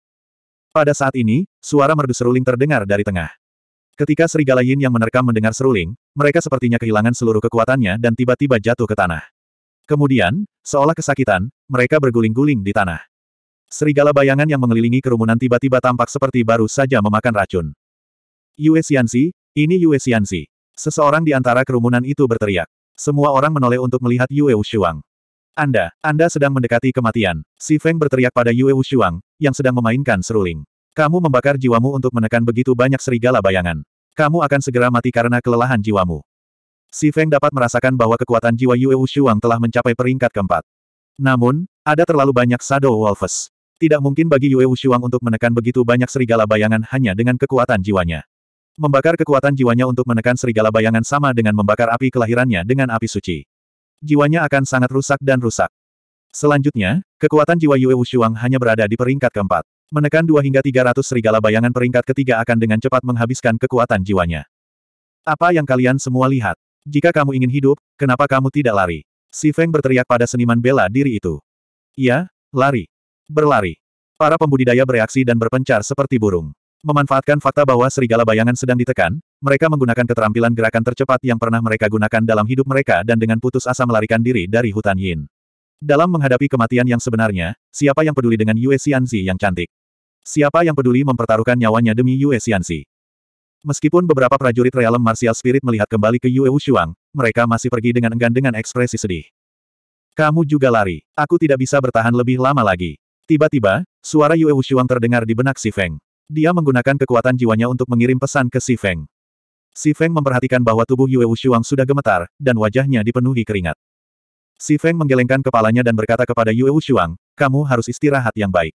Pada saat ini, suara merdu seruling terdengar dari tengah. Ketika serigala Yin yang menerkam mendengar seruling, mereka sepertinya kehilangan seluruh kekuatannya dan tiba-tiba jatuh ke tanah. Kemudian, seolah kesakitan, mereka berguling-guling di tanah. Serigala bayangan yang mengelilingi kerumunan tiba-tiba tampak seperti baru saja memakan racun. Yue Xianxi, ini Yue Xianxi. Seseorang di antara kerumunan itu berteriak. Semua orang menoleh untuk melihat Yue Wushuang. Anda, Anda sedang mendekati kematian. Si Feng berteriak pada Yue Wushuang, yang sedang memainkan seruling. Kamu membakar jiwamu untuk menekan begitu banyak serigala bayangan. Kamu akan segera mati karena kelelahan jiwamu. Si Feng dapat merasakan bahwa kekuatan jiwa Yue Wushuang telah mencapai peringkat keempat. Namun, ada terlalu banyak Shadow Wolves. Tidak mungkin bagi Yue Wushuang untuk menekan begitu banyak serigala bayangan hanya dengan kekuatan jiwanya. Membakar kekuatan jiwanya untuk menekan serigala bayangan sama dengan membakar api kelahirannya dengan api suci. Jiwanya akan sangat rusak dan rusak. Selanjutnya, kekuatan jiwa Yue Wushuang hanya berada di peringkat keempat. Menekan 2 hingga 300 serigala bayangan peringkat ketiga akan dengan cepat menghabiskan kekuatan jiwanya. Apa yang kalian semua lihat? Jika kamu ingin hidup, kenapa kamu tidak lari? Si Feng berteriak pada seniman bela diri itu. Iya, lari. Berlari. Para pembudidaya bereaksi dan berpencar seperti burung. Memanfaatkan fakta bahwa serigala bayangan sedang ditekan, mereka menggunakan keterampilan gerakan tercepat yang pernah mereka gunakan dalam hidup mereka dan dengan putus asa melarikan diri dari hutan Yin. Dalam menghadapi kematian yang sebenarnya, siapa yang peduli dengan Yue Xianzi yang cantik? Siapa yang peduli mempertaruhkan nyawanya demi Yue Xianzi? Meskipun beberapa prajurit realem martial spirit melihat kembali ke Yue Wushuang, mereka masih pergi dengan enggan dengan ekspresi sedih. Kamu juga lari. Aku tidak bisa bertahan lebih lama lagi. Tiba-tiba, suara Yue Wushuang terdengar di benak Si Feng. Dia menggunakan kekuatan jiwanya untuk mengirim pesan ke Si Feng. Si Feng memperhatikan bahwa tubuh Yue Wushuang sudah gemetar, dan wajahnya dipenuhi keringat. Si Feng menggelengkan kepalanya dan berkata kepada Yue Wushuang, kamu harus istirahat yang baik.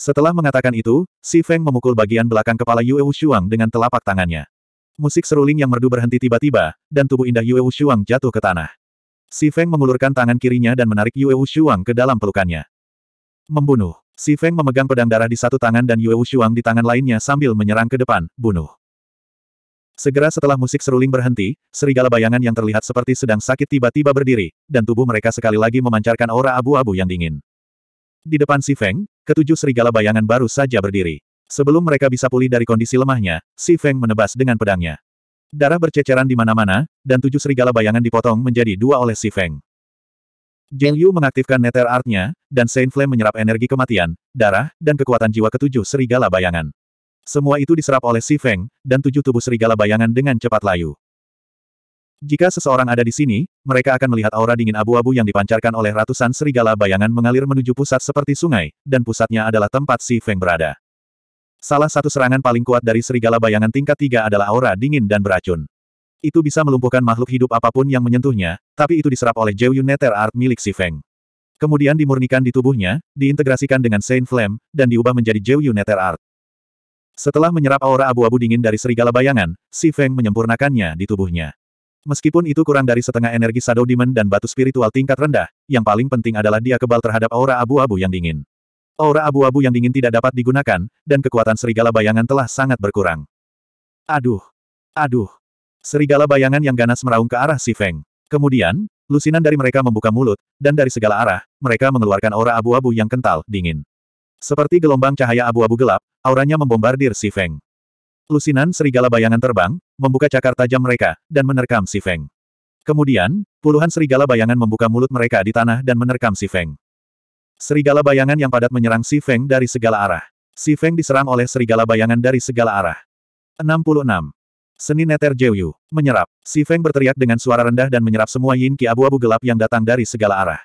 Setelah mengatakan itu, Si Feng memukul bagian belakang kepala Yue Wushuang dengan telapak tangannya. Musik seruling yang merdu berhenti tiba-tiba, dan tubuh indah Yue Wushuang jatuh ke tanah. Si Feng mengulurkan tangan kirinya dan menarik Yue Wushuang ke dalam pelukannya. Membunuh. Si Feng memegang pedang darah di satu tangan dan Yue Wushuang di tangan lainnya sambil menyerang ke depan, bunuh. Segera setelah musik seruling berhenti, serigala bayangan yang terlihat seperti sedang sakit tiba-tiba berdiri, dan tubuh mereka sekali lagi memancarkan aura abu-abu yang dingin. Di depan Si Feng, ketujuh serigala bayangan baru saja berdiri. Sebelum mereka bisa pulih dari kondisi lemahnya, Si Feng menebas dengan pedangnya. Darah berceceran di mana-mana, dan tujuh serigala bayangan dipotong menjadi dua oleh Si Feng. Jing Yu mengaktifkan Nether Art-nya, dan Saint Flame menyerap energi kematian, darah, dan kekuatan jiwa ketujuh serigala bayangan. Semua itu diserap oleh Si Feng, dan tujuh tubuh serigala bayangan dengan cepat layu. Jika seseorang ada di sini, mereka akan melihat aura dingin abu-abu yang dipancarkan oleh ratusan serigala bayangan mengalir menuju pusat seperti sungai, dan pusatnya adalah tempat Si Feng berada. Salah satu serangan paling kuat dari serigala bayangan tingkat tiga adalah aura dingin dan beracun. Itu bisa melumpuhkan makhluk hidup apapun yang menyentuhnya, tapi itu diserap oleh Jiu Yun Nether Art milik Si Feng. Kemudian dimurnikan di tubuhnya, diintegrasikan dengan Saint Flame, dan diubah menjadi Jiu Yun Nether Art. Setelah menyerap aura abu-abu dingin dari serigala bayangan, Si Feng menyempurnakannya di tubuhnya. Meskipun itu kurang dari setengah energi Shadow Demon dan batu spiritual tingkat rendah, yang paling penting adalah dia kebal terhadap aura abu-abu yang dingin. Aura abu-abu yang dingin tidak dapat digunakan, dan kekuatan serigala bayangan telah sangat berkurang. Aduh! Aduh! Serigala bayangan yang ganas meraung ke arah si Feng. Kemudian, lusinan dari mereka membuka mulut, dan dari segala arah, mereka mengeluarkan aura abu-abu yang kental, dingin. Seperti gelombang cahaya abu-abu gelap, auranya membombardir si Feng. Lusinan serigala bayangan terbang, membuka cakar tajam mereka, dan menerkam si Feng. Kemudian, puluhan serigala bayangan membuka mulut mereka di tanah dan menerkam si Feng. Serigala bayangan yang padat menyerang si Feng dari segala arah. Si Feng diserang oleh serigala bayangan dari segala arah. 66. Seni Neter Jeyu, menyerap. Si Feng berteriak dengan suara rendah dan menyerap semua yin ki abu-abu gelap yang datang dari segala arah.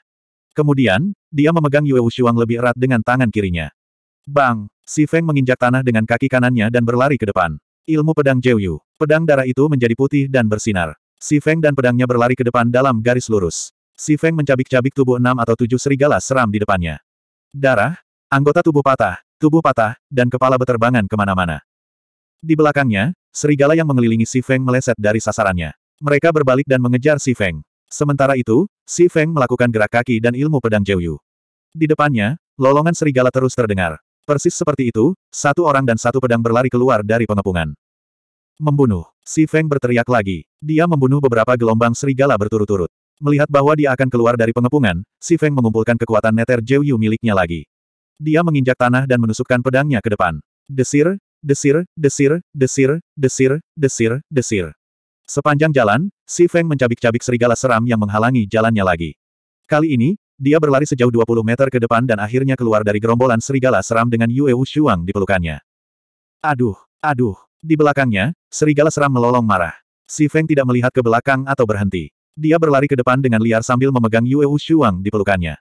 Kemudian, dia memegang Yue Wushuang lebih erat dengan tangan kirinya. Bang! Si Feng menginjak tanah dengan kaki kanannya dan berlari ke depan. Ilmu pedang Yu. Pedang darah itu menjadi putih dan bersinar. Si Feng dan pedangnya berlari ke depan dalam garis lurus. Si Feng mencabik-cabik tubuh enam atau tujuh serigala seram di depannya. Darah, anggota tubuh patah, tubuh patah, dan kepala beterbangan kemana-mana. Di belakangnya, serigala yang mengelilingi Si Feng meleset dari sasarannya. Mereka berbalik dan mengejar Si Feng. Sementara itu, Si Feng melakukan gerak kaki dan ilmu pedang Yu. Di depannya, lolongan serigala terus terdengar. Persis seperti itu, satu orang dan satu pedang berlari keluar dari pengepungan. Membunuh. Si Feng berteriak lagi. Dia membunuh beberapa gelombang serigala berturut-turut. Melihat bahwa dia akan keluar dari pengepungan, si Feng mengumpulkan kekuatan neter Jiu miliknya lagi. Dia menginjak tanah dan menusukkan pedangnya ke depan. Desir, desir, desir, desir, desir, desir, desir. Sepanjang jalan, si Feng mencabik-cabik serigala seram yang menghalangi jalannya lagi. Kali ini, dia berlari sejauh 20 meter ke depan dan akhirnya keluar dari gerombolan serigala seram dengan Yue Wushuang di pelukannya. Aduh, aduh. Di belakangnya, serigala seram melolong marah. Si Feng tidak melihat ke belakang atau berhenti. Dia berlari ke depan dengan liar sambil memegang Yue Wushuang di pelukannya.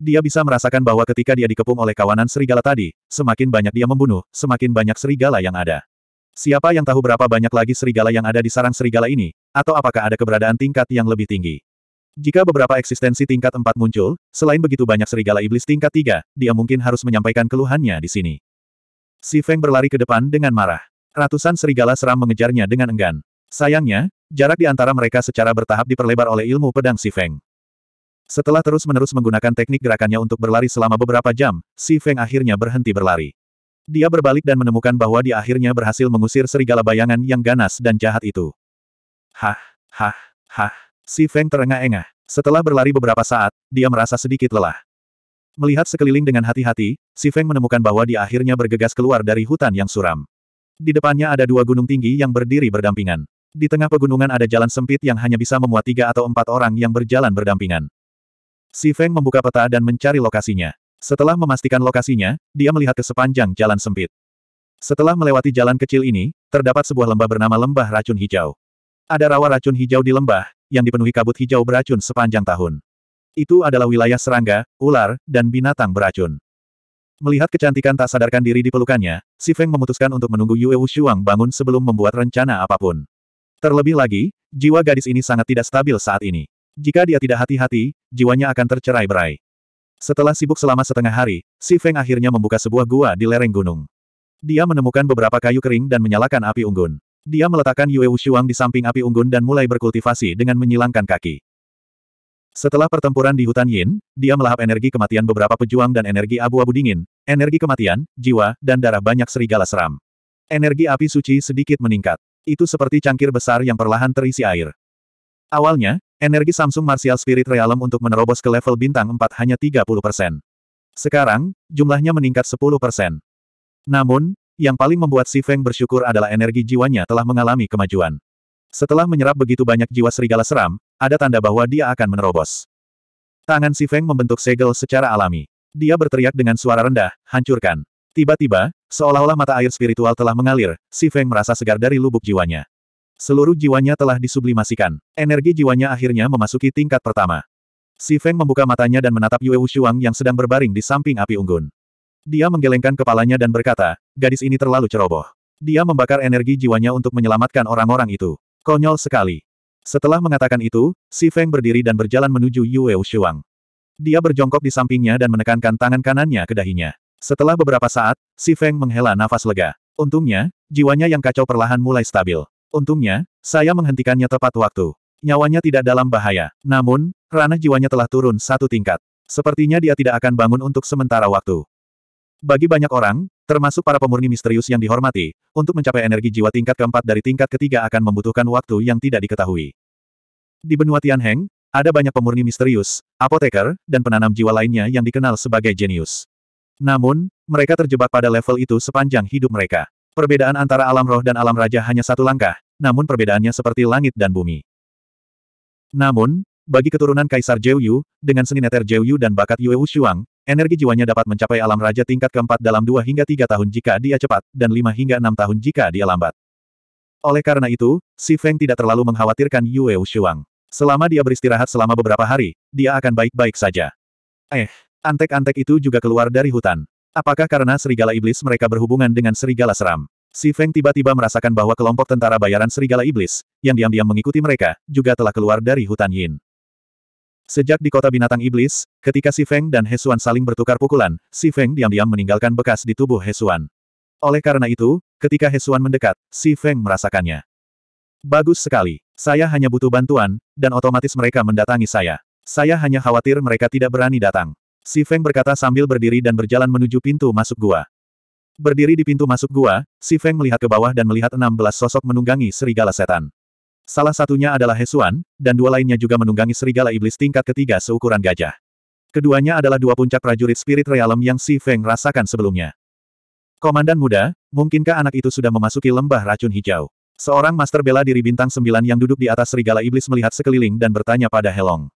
Dia bisa merasakan bahwa ketika dia dikepung oleh kawanan serigala tadi, semakin banyak dia membunuh, semakin banyak serigala yang ada. Siapa yang tahu berapa banyak lagi serigala yang ada di sarang serigala ini, atau apakah ada keberadaan tingkat yang lebih tinggi? Jika beberapa eksistensi tingkat 4 muncul, selain begitu banyak serigala iblis tingkat 3, dia mungkin harus menyampaikan keluhannya di sini. Si Feng berlari ke depan dengan marah. Ratusan serigala seram mengejarnya dengan enggan. Sayangnya, jarak di antara mereka secara bertahap diperlebar oleh ilmu pedang Si Feng. Setelah terus-menerus menggunakan teknik gerakannya untuk berlari selama beberapa jam, Si Feng akhirnya berhenti berlari. Dia berbalik dan menemukan bahwa dia akhirnya berhasil mengusir serigala bayangan yang ganas dan jahat itu. Hah, hah, hah. Si Feng terengah-engah. Setelah berlari beberapa saat, dia merasa sedikit lelah. Melihat sekeliling dengan hati-hati, Si Feng menemukan bahwa dia akhirnya bergegas keluar dari hutan yang suram. Di depannya ada dua gunung tinggi yang berdiri berdampingan. Di tengah pegunungan ada jalan sempit yang hanya bisa memuat tiga atau empat orang yang berjalan berdampingan. Si Feng membuka peta dan mencari lokasinya. Setelah memastikan lokasinya, dia melihat ke sepanjang jalan sempit. Setelah melewati jalan kecil ini, terdapat sebuah lembah bernama Lembah Racun Hijau. Ada rawa racun hijau di lembah, yang dipenuhi kabut hijau beracun sepanjang tahun. Itu adalah wilayah serangga, ular, dan binatang beracun. Melihat kecantikan tak sadarkan diri di pelukannya, Si Feng memutuskan untuk menunggu Yue Wushuang bangun sebelum membuat rencana apapun. Terlebih lagi, jiwa gadis ini sangat tidak stabil saat ini. Jika dia tidak hati-hati, jiwanya akan tercerai berai. Setelah sibuk selama setengah hari, Si Feng akhirnya membuka sebuah gua di lereng gunung. Dia menemukan beberapa kayu kering dan menyalakan api unggun. Dia meletakkan Yue Wushuang di samping api unggun dan mulai berkultivasi dengan menyilangkan kaki. Setelah pertempuran di hutan Yin, dia melahap energi kematian beberapa pejuang dan energi abu-abu dingin, energi kematian, jiwa, dan darah banyak serigala seram. Energi api suci sedikit meningkat. Itu seperti cangkir besar yang perlahan terisi air. Awalnya, energi Samsung Martial Spirit Realm untuk menerobos ke level bintang 4 hanya 30%. Sekarang, jumlahnya meningkat 10%. Namun, yang paling membuat Si Feng bersyukur adalah energi jiwanya telah mengalami kemajuan. Setelah menyerap begitu banyak jiwa serigala seram, ada tanda bahwa dia akan menerobos. Tangan Si Feng membentuk segel secara alami. Dia berteriak dengan suara rendah, hancurkan. Tiba-tiba, seolah-olah mata air spiritual telah mengalir, Si Feng merasa segar dari lubuk jiwanya. Seluruh jiwanya telah disublimasikan. Energi jiwanya akhirnya memasuki tingkat pertama. Si Feng membuka matanya dan menatap Yue Wushuang yang sedang berbaring di samping api unggun. Dia menggelengkan kepalanya dan berkata, gadis ini terlalu ceroboh. Dia membakar energi jiwanya untuk menyelamatkan orang-orang itu. Konyol sekali. Setelah mengatakan itu, Si Feng berdiri dan berjalan menuju Yue Shuang. Dia berjongkok di sampingnya dan menekankan tangan kanannya ke dahinya. Setelah beberapa saat, Si Feng menghela nafas lega. Untungnya, jiwanya yang kacau perlahan mulai stabil. Untungnya, saya menghentikannya tepat waktu. Nyawanya tidak dalam bahaya. Namun, ranah jiwanya telah turun satu tingkat. Sepertinya dia tidak akan bangun untuk sementara waktu. Bagi banyak orang, termasuk para pemurni misterius yang dihormati, untuk mencapai energi jiwa tingkat keempat dari tingkat ketiga akan membutuhkan waktu yang tidak diketahui. Di benua Tianheng, ada banyak pemurni misterius, apoteker, dan penanam jiwa lainnya yang dikenal sebagai jenius. Namun, mereka terjebak pada level itu sepanjang hidup mereka. Perbedaan antara alam roh dan alam raja hanya satu langkah, namun perbedaannya seperti langit dan bumi. Namun, bagi keturunan Kaisar Yu, dengan seni neter Yu dan bakat Yue Shuang, energi jiwanya dapat mencapai alam raja tingkat keempat dalam dua hingga tiga tahun jika dia cepat, dan lima hingga enam tahun jika dia lambat. Oleh karena itu, Si Feng tidak terlalu mengkhawatirkan Yue Shuang. Selama dia beristirahat selama beberapa hari, dia akan baik-baik saja. Eh, antek-antek itu juga keluar dari hutan. Apakah karena serigala iblis mereka berhubungan dengan serigala seram? Si Feng tiba-tiba merasakan bahwa kelompok tentara bayaran serigala iblis, yang diam-diam mengikuti mereka, juga telah keluar dari hutan Yin. Sejak di kota binatang iblis, ketika Si Feng dan Hesuan saling bertukar pukulan, Si Feng diam-diam meninggalkan bekas di tubuh Hesuan. Oleh karena itu, ketika Hesuan mendekat, Si Feng merasakannya. Bagus sekali. Saya hanya butuh bantuan, dan otomatis mereka mendatangi saya. Saya hanya khawatir mereka tidak berani datang. Si Feng berkata sambil berdiri dan berjalan menuju pintu masuk gua. Berdiri di pintu masuk gua, Si Feng melihat ke bawah dan melihat 16 sosok menunggangi serigala setan. Salah satunya adalah Hesuan, dan dua lainnya juga menunggangi serigala iblis tingkat ketiga seukuran gajah. Keduanya adalah dua puncak prajurit spirit realem yang Si Feng rasakan sebelumnya. Komandan muda, mungkinkah anak itu sudah memasuki lembah racun hijau? Seorang master bela diri bintang sembilan yang duduk di atas serigala iblis melihat sekeliling dan bertanya pada Helong.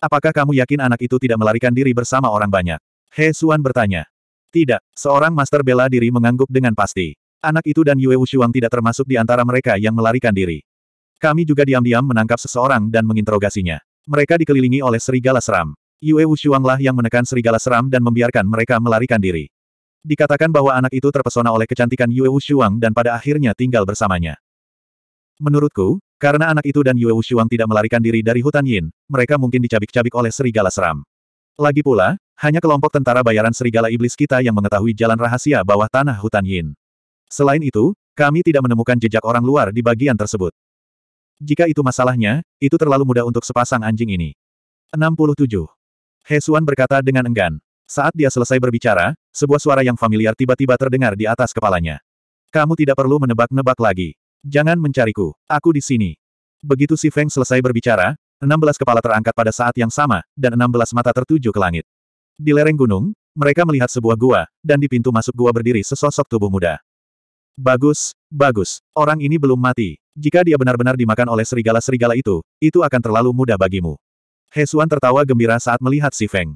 Apakah kamu yakin anak itu tidak melarikan diri bersama orang banyak? He Suan bertanya. Tidak, seorang master bela diri mengangguk dengan pasti. Anak itu dan Yue Wushuang tidak termasuk di antara mereka yang melarikan diri. Kami juga diam-diam menangkap seseorang dan menginterogasinya. Mereka dikelilingi oleh serigala seram. Yue Wushuanglah yang menekan serigala seram dan membiarkan mereka melarikan diri. Dikatakan bahwa anak itu terpesona oleh kecantikan Yue Wushuang dan pada akhirnya tinggal bersamanya. Menurutku, karena anak itu dan Yue Wushuang tidak melarikan diri dari hutan Yin, mereka mungkin dicabik-cabik oleh serigala seram. Lagi pula, hanya kelompok tentara bayaran serigala iblis kita yang mengetahui jalan rahasia bawah tanah hutan Yin. Selain itu, kami tidak menemukan jejak orang luar di bagian tersebut. Jika itu masalahnya, itu terlalu mudah untuk sepasang anjing ini. 67. Hesuan berkata dengan enggan. Saat dia selesai berbicara, sebuah suara yang familiar tiba-tiba terdengar di atas kepalanya. Kamu tidak perlu menebak-nebak lagi. Jangan mencariku. Aku di sini. Begitu si Feng selesai berbicara, 16 kepala terangkat pada saat yang sama, dan 16 mata tertuju ke langit. Di lereng gunung, mereka melihat sebuah gua, dan di pintu masuk gua berdiri sesosok tubuh muda. Bagus, bagus, orang ini belum mati. Jika dia benar-benar dimakan oleh serigala-serigala itu, itu akan terlalu mudah bagimu. Hesuan tertawa gembira saat melihat si Feng.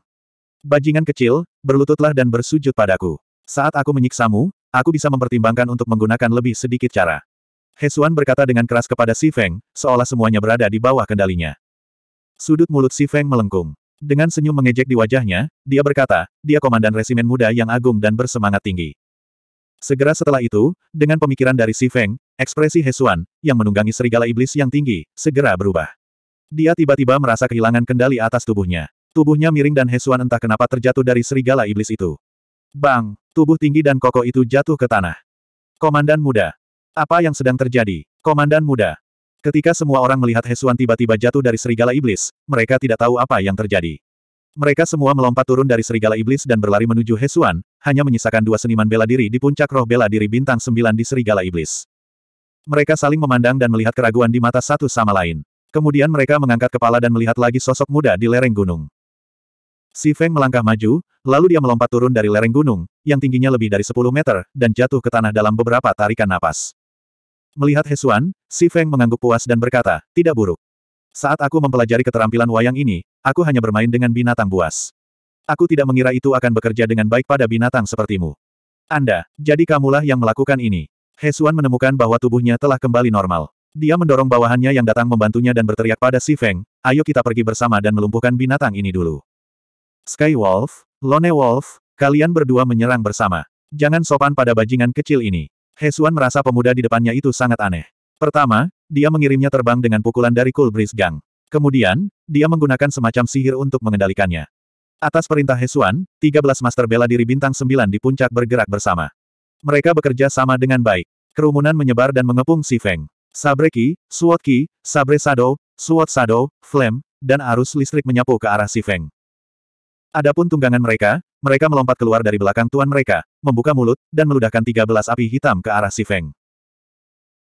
Bajingan kecil, berlututlah dan bersujud padaku. Saat aku menyiksamu, aku bisa mempertimbangkan untuk menggunakan lebih sedikit cara. Hesuan berkata dengan keras kepada si Feng, seolah semuanya berada di bawah kendalinya. Sudut mulut si Feng melengkung. Dengan senyum mengejek di wajahnya, dia berkata, dia komandan resimen muda yang agung dan bersemangat tinggi. Segera setelah itu, dengan pemikiran dari Si Feng, ekspresi Hesuan, yang menunggangi serigala iblis yang tinggi, segera berubah. Dia tiba-tiba merasa kehilangan kendali atas tubuhnya. Tubuhnya miring dan Hesuan entah kenapa terjatuh dari serigala iblis itu. Bang! Tubuh tinggi dan kokoh itu jatuh ke tanah. Komandan muda. Apa yang sedang terjadi? Komandan muda. Ketika semua orang melihat Hesuan tiba-tiba jatuh dari serigala iblis, mereka tidak tahu apa yang terjadi. Mereka semua melompat turun dari serigala iblis dan berlari menuju Hesuan, hanya menyisakan dua seniman bela diri di puncak roh bela diri bintang sembilan di serigala iblis. Mereka saling memandang dan melihat keraguan di mata satu sama lain. Kemudian mereka mengangkat kepala dan melihat lagi sosok muda di lereng gunung. Si Feng melangkah maju, lalu dia melompat turun dari lereng gunung, yang tingginya lebih dari 10 meter, dan jatuh ke tanah dalam beberapa tarikan napas. Melihat Hesuan, Si Feng mengangguk puas dan berkata, tidak buruk. Saat aku mempelajari keterampilan wayang ini, aku hanya bermain dengan binatang buas. Aku tidak mengira itu akan bekerja dengan baik pada binatang sepertimu. Anda, jadi kamulah yang melakukan ini. Hesuan menemukan bahwa tubuhnya telah kembali normal. Dia mendorong bawahannya yang datang membantunya dan berteriak pada Si Feng, ayo kita pergi bersama dan melumpuhkan binatang ini dulu. Sky Wolf, Lone Wolf, kalian berdua menyerang bersama. Jangan sopan pada bajingan kecil ini. Hesuan merasa pemuda di depannya itu sangat aneh. Pertama, dia mengirimnya terbang dengan pukulan dari Cool Breeze Gang. Kemudian, dia menggunakan semacam sihir untuk mengendalikannya. Atas perintah Hesuan, 13 master bela diri bintang 9 di puncak bergerak bersama. Mereka bekerja sama dengan baik. Kerumunan menyebar dan mengepung Si Feng. Sabreki, Suotki, Sabre Sado, Suot Sado, Flem, dan arus listrik menyapu ke arah Si Feng. Adapun tunggangan mereka, mereka melompat keluar dari belakang tuan mereka, membuka mulut, dan meludahkan 13 api hitam ke arah Si Feng.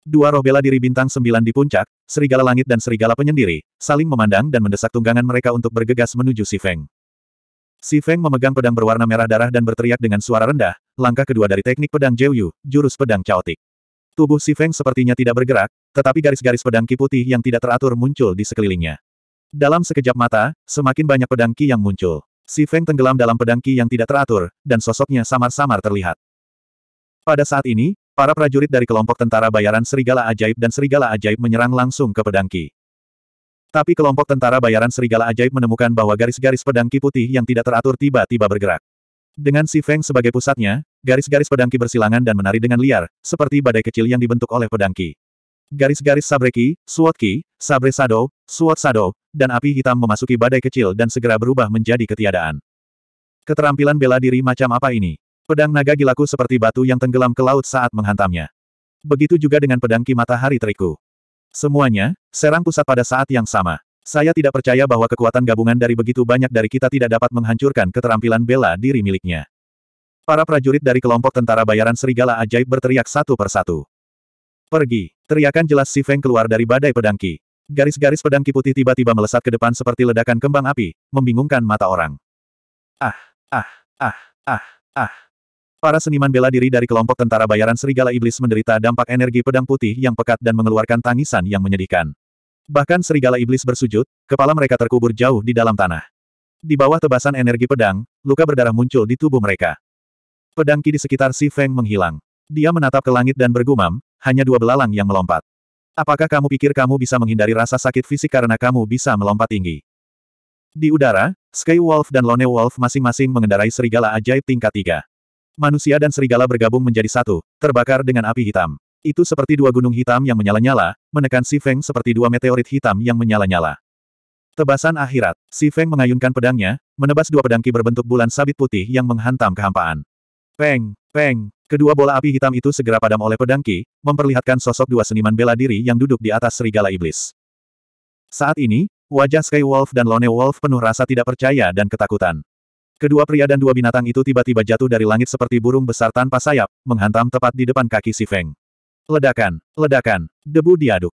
Dua roh bela diri bintang sembilan di puncak, serigala langit dan serigala penyendiri, saling memandang dan mendesak tunggangan mereka untuk bergegas menuju Si Feng. Si Feng memegang pedang berwarna merah darah dan berteriak dengan suara rendah, langkah kedua dari teknik pedang Jiu jurus pedang caotik. Tubuh Si Feng sepertinya tidak bergerak, tetapi garis-garis pedang ki putih yang tidak teratur muncul di sekelilingnya. Dalam sekejap mata, semakin banyak pedang ki yang muncul. Si Feng tenggelam dalam pedang ki yang tidak teratur, dan sosoknya samar-samar terlihat. Pada saat ini, Para prajurit dari kelompok tentara bayaran Serigala Ajaib dan Serigala Ajaib menyerang langsung ke pedangki. Tapi kelompok tentara bayaran Serigala Ajaib menemukan bahwa garis-garis pedangki putih yang tidak teratur tiba-tiba bergerak. Dengan si Feng sebagai pusatnya, garis-garis pedangki bersilangan dan menari dengan liar, seperti badai kecil yang dibentuk oleh pedangki. Garis-garis sabreki, suotki, Sword Ki, Sabre Sado, Sword Sado, dan api hitam memasuki badai kecil dan segera berubah menjadi ketiadaan. Keterampilan bela diri macam apa ini? Pedang naga gilaku seperti batu yang tenggelam ke laut saat menghantamnya. Begitu juga dengan pedang ki matahari teriku. Semuanya, serang pusat pada saat yang sama. Saya tidak percaya bahwa kekuatan gabungan dari begitu banyak dari kita tidak dapat menghancurkan keterampilan bela diri miliknya. Para prajurit dari kelompok tentara bayaran serigala ajaib berteriak satu persatu. Pergi! Teriakan jelas si Feng keluar dari badai pedangki. Garis-garis pedangki putih tiba-tiba melesat ke depan seperti ledakan kembang api, membingungkan mata orang. Ah, ah, ah, ah, ah. ah. Para seniman bela diri dari kelompok tentara bayaran serigala iblis menderita dampak energi pedang putih yang pekat dan mengeluarkan tangisan yang menyedihkan. Bahkan serigala iblis bersujud, kepala mereka terkubur jauh di dalam tanah. Di bawah tebasan energi pedang, luka berdarah muncul di tubuh mereka. Pedang ki di sekitar si Feng menghilang. Dia menatap ke langit dan bergumam, hanya dua belalang yang melompat. Apakah kamu pikir kamu bisa menghindari rasa sakit fisik karena kamu bisa melompat tinggi? Di udara, Sky Wolf dan Lone Wolf masing-masing mengendarai serigala ajaib tingkat tiga. Manusia dan serigala bergabung menjadi satu, terbakar dengan api hitam. Itu seperti dua gunung hitam yang menyala-nyala, menekan Si Feng seperti dua meteorit hitam yang menyala-nyala. Tebasan akhirat, Si Feng mengayunkan pedangnya, menebas dua pedangki berbentuk bulan sabit putih yang menghantam kehampaan. Peng, peng, kedua bola api hitam itu segera padam oleh pedangki, memperlihatkan sosok dua seniman bela diri yang duduk di atas serigala iblis. Saat ini, wajah Sky Wolf dan Lone Wolf penuh rasa tidak percaya dan ketakutan. Kedua pria dan dua binatang itu tiba-tiba jatuh dari langit seperti burung besar tanpa sayap, menghantam tepat di depan kaki si Feng. Ledakan, ledakan, debu diaduk.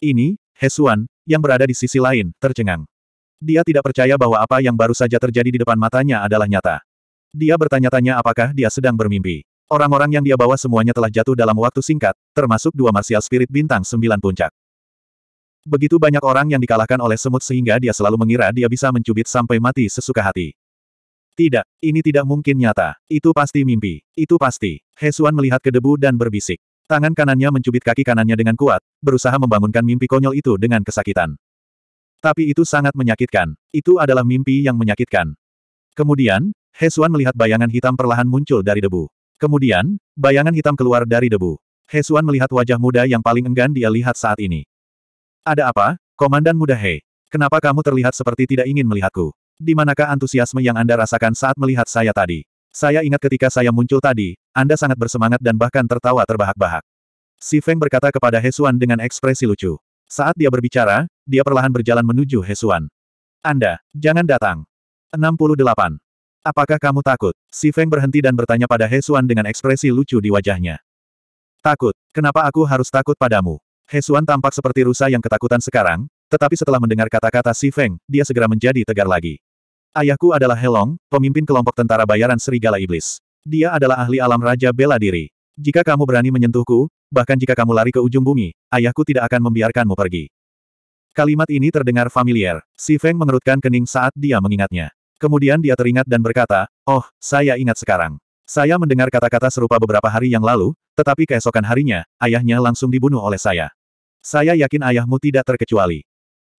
Ini, Hesuan, yang berada di sisi lain, tercengang. Dia tidak percaya bahwa apa yang baru saja terjadi di depan matanya adalah nyata. Dia bertanya-tanya apakah dia sedang bermimpi. Orang-orang yang dia bawa semuanya telah jatuh dalam waktu singkat, termasuk dua martial spirit bintang sembilan puncak. Begitu banyak orang yang dikalahkan oleh semut sehingga dia selalu mengira dia bisa mencubit sampai mati sesuka hati. Tidak, ini tidak mungkin nyata. Itu pasti mimpi. Itu pasti. Hesuan melihat ke debu dan berbisik. Tangan kanannya mencubit kaki kanannya dengan kuat, berusaha membangunkan mimpi konyol itu dengan kesakitan. Tapi itu sangat menyakitkan. Itu adalah mimpi yang menyakitkan. Kemudian, Hesuan melihat bayangan hitam perlahan muncul dari debu. Kemudian, bayangan hitam keluar dari debu. Hesuan melihat wajah muda yang paling enggan dia lihat saat ini. Ada apa, Komandan Muda He? Kenapa kamu terlihat seperti tidak ingin melihatku? Di manakah antusiasme yang Anda rasakan saat melihat saya tadi? Saya ingat ketika saya muncul tadi, Anda sangat bersemangat dan bahkan tertawa terbahak-bahak. Si Feng berkata kepada Hesuan dengan ekspresi lucu. Saat dia berbicara, dia perlahan berjalan menuju Hesuan. Anda, jangan datang. 68. Apakah kamu takut? Si Feng berhenti dan bertanya pada Hesuan dengan ekspresi lucu di wajahnya. Takut, kenapa aku harus takut padamu? Hesuan tampak seperti rusa yang ketakutan sekarang, tetapi setelah mendengar kata-kata Si Feng, dia segera menjadi tegar lagi. Ayahku adalah Helong, pemimpin kelompok tentara bayaran Serigala Iblis. Dia adalah ahli alam Raja Bela Diri. Jika kamu berani menyentuhku, bahkan jika kamu lari ke ujung bumi, ayahku tidak akan membiarkanmu pergi. Kalimat ini terdengar familiar. Si Feng mengerutkan kening saat dia mengingatnya. Kemudian dia teringat dan berkata, Oh, saya ingat sekarang. Saya mendengar kata-kata serupa beberapa hari yang lalu, tetapi keesokan harinya, ayahnya langsung dibunuh oleh saya. Saya yakin ayahmu tidak terkecuali.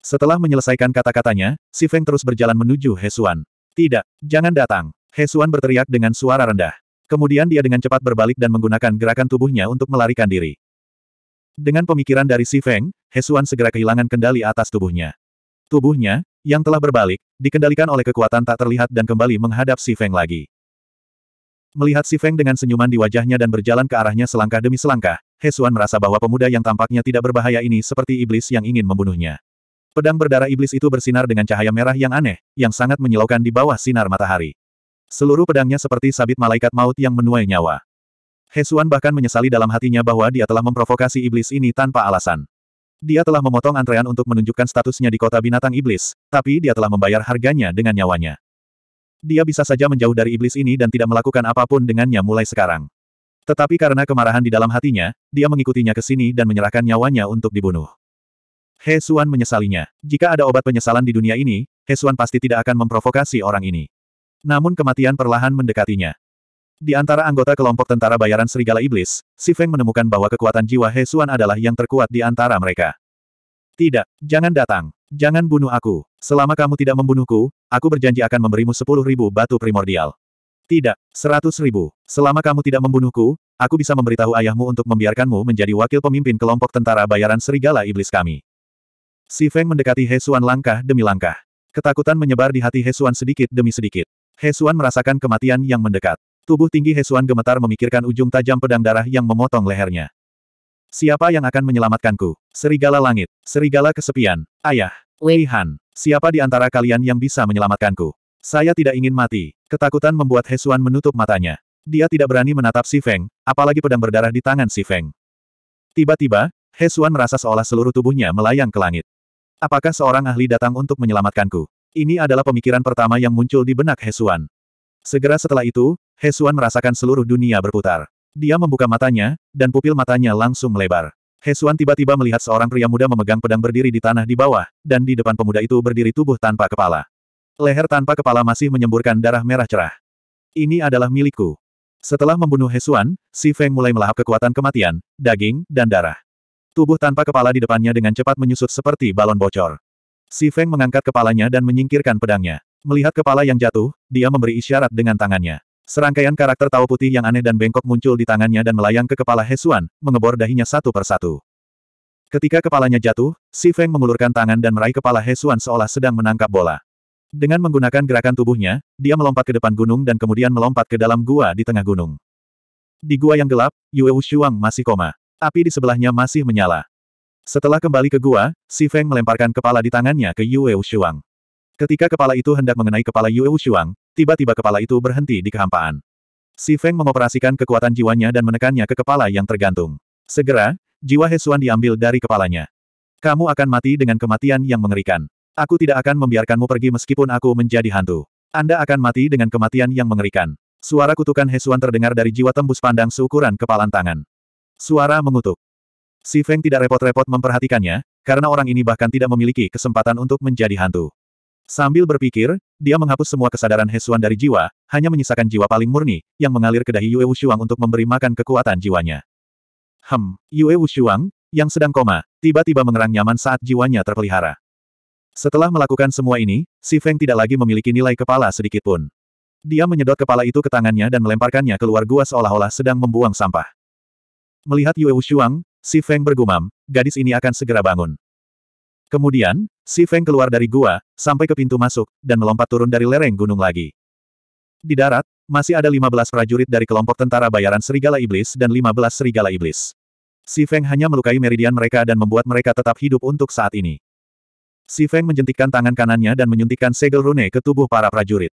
Setelah menyelesaikan kata-katanya, Si Feng terus berjalan menuju He Xuan. Tidak, jangan datang. He Xuan berteriak dengan suara rendah. Kemudian dia dengan cepat berbalik dan menggunakan gerakan tubuhnya untuk melarikan diri. Dengan pemikiran dari Si Feng, He Xuan segera kehilangan kendali atas tubuhnya. Tubuhnya, yang telah berbalik, dikendalikan oleh kekuatan tak terlihat dan kembali menghadap Si Feng lagi. Melihat Si Feng dengan senyuman di wajahnya dan berjalan ke arahnya selangkah demi selangkah, He Xuan merasa bahwa pemuda yang tampaknya tidak berbahaya ini seperti iblis yang ingin membunuhnya. Pedang berdarah iblis itu bersinar dengan cahaya merah yang aneh, yang sangat menyilaukan di bawah sinar matahari. Seluruh pedangnya seperti sabit malaikat maut yang menuai nyawa. Hesuan bahkan menyesali dalam hatinya bahwa dia telah memprovokasi iblis ini tanpa alasan. Dia telah memotong antrean untuk menunjukkan statusnya di kota binatang iblis, tapi dia telah membayar harganya dengan nyawanya. Dia bisa saja menjauh dari iblis ini dan tidak melakukan apapun dengannya mulai sekarang. Tetapi karena kemarahan di dalam hatinya, dia mengikutinya ke sini dan menyerahkan nyawanya untuk dibunuh. He Xuan menyesalinya. Jika ada obat penyesalan di dunia ini, He Xuan pasti tidak akan memprovokasi orang ini. Namun kematian perlahan mendekatinya. Di antara anggota kelompok tentara bayaran Serigala Iblis, Si Feng menemukan bahwa kekuatan jiwa He Xuan adalah yang terkuat di antara mereka. Tidak, jangan datang. Jangan bunuh aku. Selama kamu tidak membunuhku, aku berjanji akan memberimu sepuluh ribu batu primordial. Tidak, seratus ribu. Selama kamu tidak membunuhku, aku bisa memberitahu ayahmu untuk membiarkanmu menjadi wakil pemimpin kelompok tentara bayaran Serigala Iblis kami. Si Feng mendekati He Xuan langkah demi langkah. Ketakutan menyebar di hati He Xuan sedikit demi sedikit. He Xuan merasakan kematian yang mendekat. Tubuh tinggi He Xuan gemetar memikirkan ujung tajam pedang darah yang memotong lehernya. Siapa yang akan menyelamatkanku? Serigala langit, serigala kesepian, ayah, Wei Han. Siapa di antara kalian yang bisa menyelamatkanku? Saya tidak ingin mati. Ketakutan membuat He Xuan menutup matanya. Dia tidak berani menatap Si Feng, apalagi pedang berdarah di tangan Si Feng. Tiba-tiba, He Xuan merasa seolah seluruh tubuhnya melayang ke langit. Apakah seorang ahli datang untuk menyelamatkanku? Ini adalah pemikiran pertama yang muncul di benak Hesuan. Segera setelah itu, Hesuan merasakan seluruh dunia berputar. Dia membuka matanya, dan pupil matanya langsung melebar. Hesuan tiba-tiba melihat seorang pria muda memegang pedang berdiri di tanah di bawah, dan di depan pemuda itu berdiri tubuh tanpa kepala. Leher tanpa kepala masih menyemburkan darah merah cerah. Ini adalah milikku. Setelah membunuh Hesuan, Si Feng mulai melahap kekuatan kematian, daging, dan darah. Tubuh tanpa kepala di depannya dengan cepat menyusut seperti balon bocor. Si Feng mengangkat kepalanya dan menyingkirkan pedangnya. Melihat kepala yang jatuh, dia memberi isyarat dengan tangannya. Serangkaian karakter tawa putih yang aneh dan bengkok muncul di tangannya dan melayang ke kepala Hesuan, mengebor dahinya satu persatu. Ketika kepalanya jatuh, Si Feng mengulurkan tangan dan meraih kepala Hesuan seolah sedang menangkap bola. Dengan menggunakan gerakan tubuhnya, dia melompat ke depan gunung dan kemudian melompat ke dalam gua di tengah gunung. Di gua yang gelap, Yue Wushuang masih koma. Api di sebelahnya masih menyala. Setelah kembali ke gua, Si Feng melemparkan kepala di tangannya ke Yue Shuang. Ketika kepala itu hendak mengenai kepala Yue Shuang, tiba-tiba kepala itu berhenti di kehampaan. Si Feng mengoperasikan kekuatan jiwanya dan menekannya ke kepala yang tergantung. Segera, jiwa Hesuan diambil dari kepalanya. Kamu akan mati dengan kematian yang mengerikan. Aku tidak akan membiarkanmu pergi meskipun aku menjadi hantu. Anda akan mati dengan kematian yang mengerikan. Suara kutukan Hesuan terdengar dari jiwa tembus pandang seukuran kepalan tangan. Suara mengutuk. Si Feng tidak repot-repot memperhatikannya, karena orang ini bahkan tidak memiliki kesempatan untuk menjadi hantu. Sambil berpikir, dia menghapus semua kesadaran Hesuan dari jiwa, hanya menyisakan jiwa paling murni, yang mengalir ke dahi Yue Wushuang untuk memberi makan kekuatan jiwanya. Hem, Yue Wushuang, yang sedang koma, tiba-tiba mengerang nyaman saat jiwanya terpelihara. Setelah melakukan semua ini, si Feng tidak lagi memiliki nilai kepala sedikitpun. Dia menyedot kepala itu ke tangannya dan melemparkannya keluar gua seolah-olah sedang membuang sampah. Melihat Yue Wushuang, Si Feng bergumam, gadis ini akan segera bangun. Kemudian, Si Feng keluar dari gua, sampai ke pintu masuk, dan melompat turun dari lereng gunung lagi. Di darat, masih ada 15 prajurit dari kelompok tentara bayaran Serigala Iblis dan 15 Serigala Iblis. Si Feng hanya melukai meridian mereka dan membuat mereka tetap hidup untuk saat ini. Si Feng menjentikkan tangan kanannya dan menyuntikkan segel rune ke tubuh para prajurit.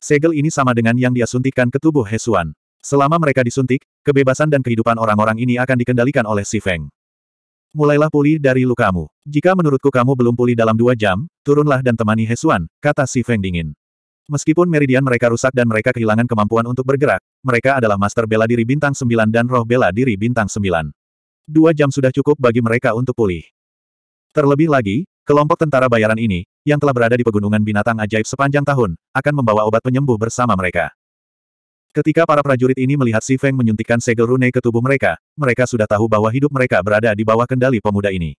Segel ini sama dengan yang dia suntikan ke tubuh Hesuan. Selama mereka disuntik, kebebasan dan kehidupan orang-orang ini akan dikendalikan oleh Si Feng. Mulailah pulih dari lukamu. Jika menurutku kamu belum pulih dalam dua jam, turunlah dan temani Hesuan, kata Si Feng dingin. Meskipun meridian mereka rusak dan mereka kehilangan kemampuan untuk bergerak, mereka adalah master bela diri bintang sembilan dan roh bela diri bintang sembilan. Dua jam sudah cukup bagi mereka untuk pulih. Terlebih lagi, Kelompok tentara bayaran ini, yang telah berada di pegunungan binatang ajaib sepanjang tahun, akan membawa obat penyembuh bersama mereka. Ketika para prajurit ini melihat Si Feng menyuntikkan segel rune ke tubuh mereka, mereka sudah tahu bahwa hidup mereka berada di bawah kendali pemuda ini.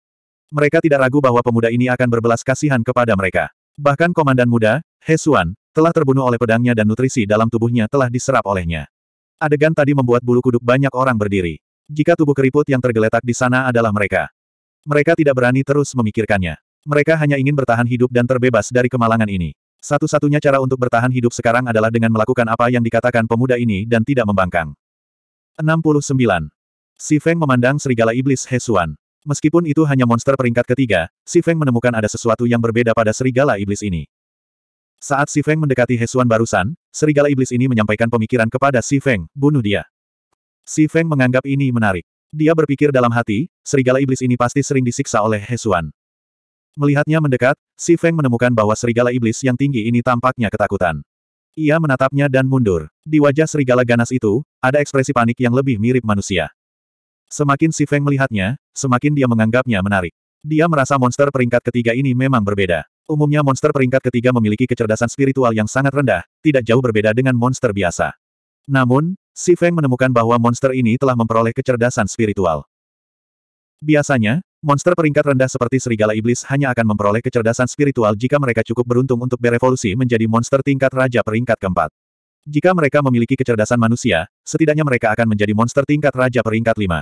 Mereka tidak ragu bahwa pemuda ini akan berbelas kasihan kepada mereka. Bahkan komandan muda, He Xuan, telah terbunuh oleh pedangnya dan nutrisi dalam tubuhnya telah diserap olehnya. Adegan tadi membuat bulu kuduk banyak orang berdiri. Jika tubuh keriput yang tergeletak di sana adalah mereka. Mereka tidak berani terus memikirkannya. Mereka hanya ingin bertahan hidup dan terbebas dari kemalangan ini. Satu-satunya cara untuk bertahan hidup sekarang adalah dengan melakukan apa yang dikatakan pemuda ini dan tidak membangkang. 69. Si Feng memandang serigala iblis Hesuan. Meskipun itu hanya monster peringkat ketiga, Si Feng menemukan ada sesuatu yang berbeda pada serigala iblis ini. Saat Si Feng mendekati Hesuan barusan, serigala iblis ini menyampaikan pemikiran kepada Si Feng, bunuh dia. Si Feng menganggap ini menarik. Dia berpikir dalam hati, serigala iblis ini pasti sering disiksa oleh Hesuan. Melihatnya mendekat, Si Feng menemukan bahwa serigala iblis yang tinggi ini tampaknya ketakutan. Ia menatapnya dan mundur. Di wajah serigala ganas itu, ada ekspresi panik yang lebih mirip manusia. Semakin Si Feng melihatnya, semakin dia menganggapnya menarik. Dia merasa monster peringkat ketiga ini memang berbeda. Umumnya monster peringkat ketiga memiliki kecerdasan spiritual yang sangat rendah, tidak jauh berbeda dengan monster biasa. Namun, Si Feng menemukan bahwa monster ini telah memperoleh kecerdasan spiritual. Biasanya, monster peringkat rendah seperti serigala iblis hanya akan memperoleh kecerdasan spiritual jika mereka cukup beruntung untuk berevolusi menjadi monster tingkat raja peringkat keempat. Jika mereka memiliki kecerdasan manusia, setidaknya mereka akan menjadi monster tingkat raja peringkat lima.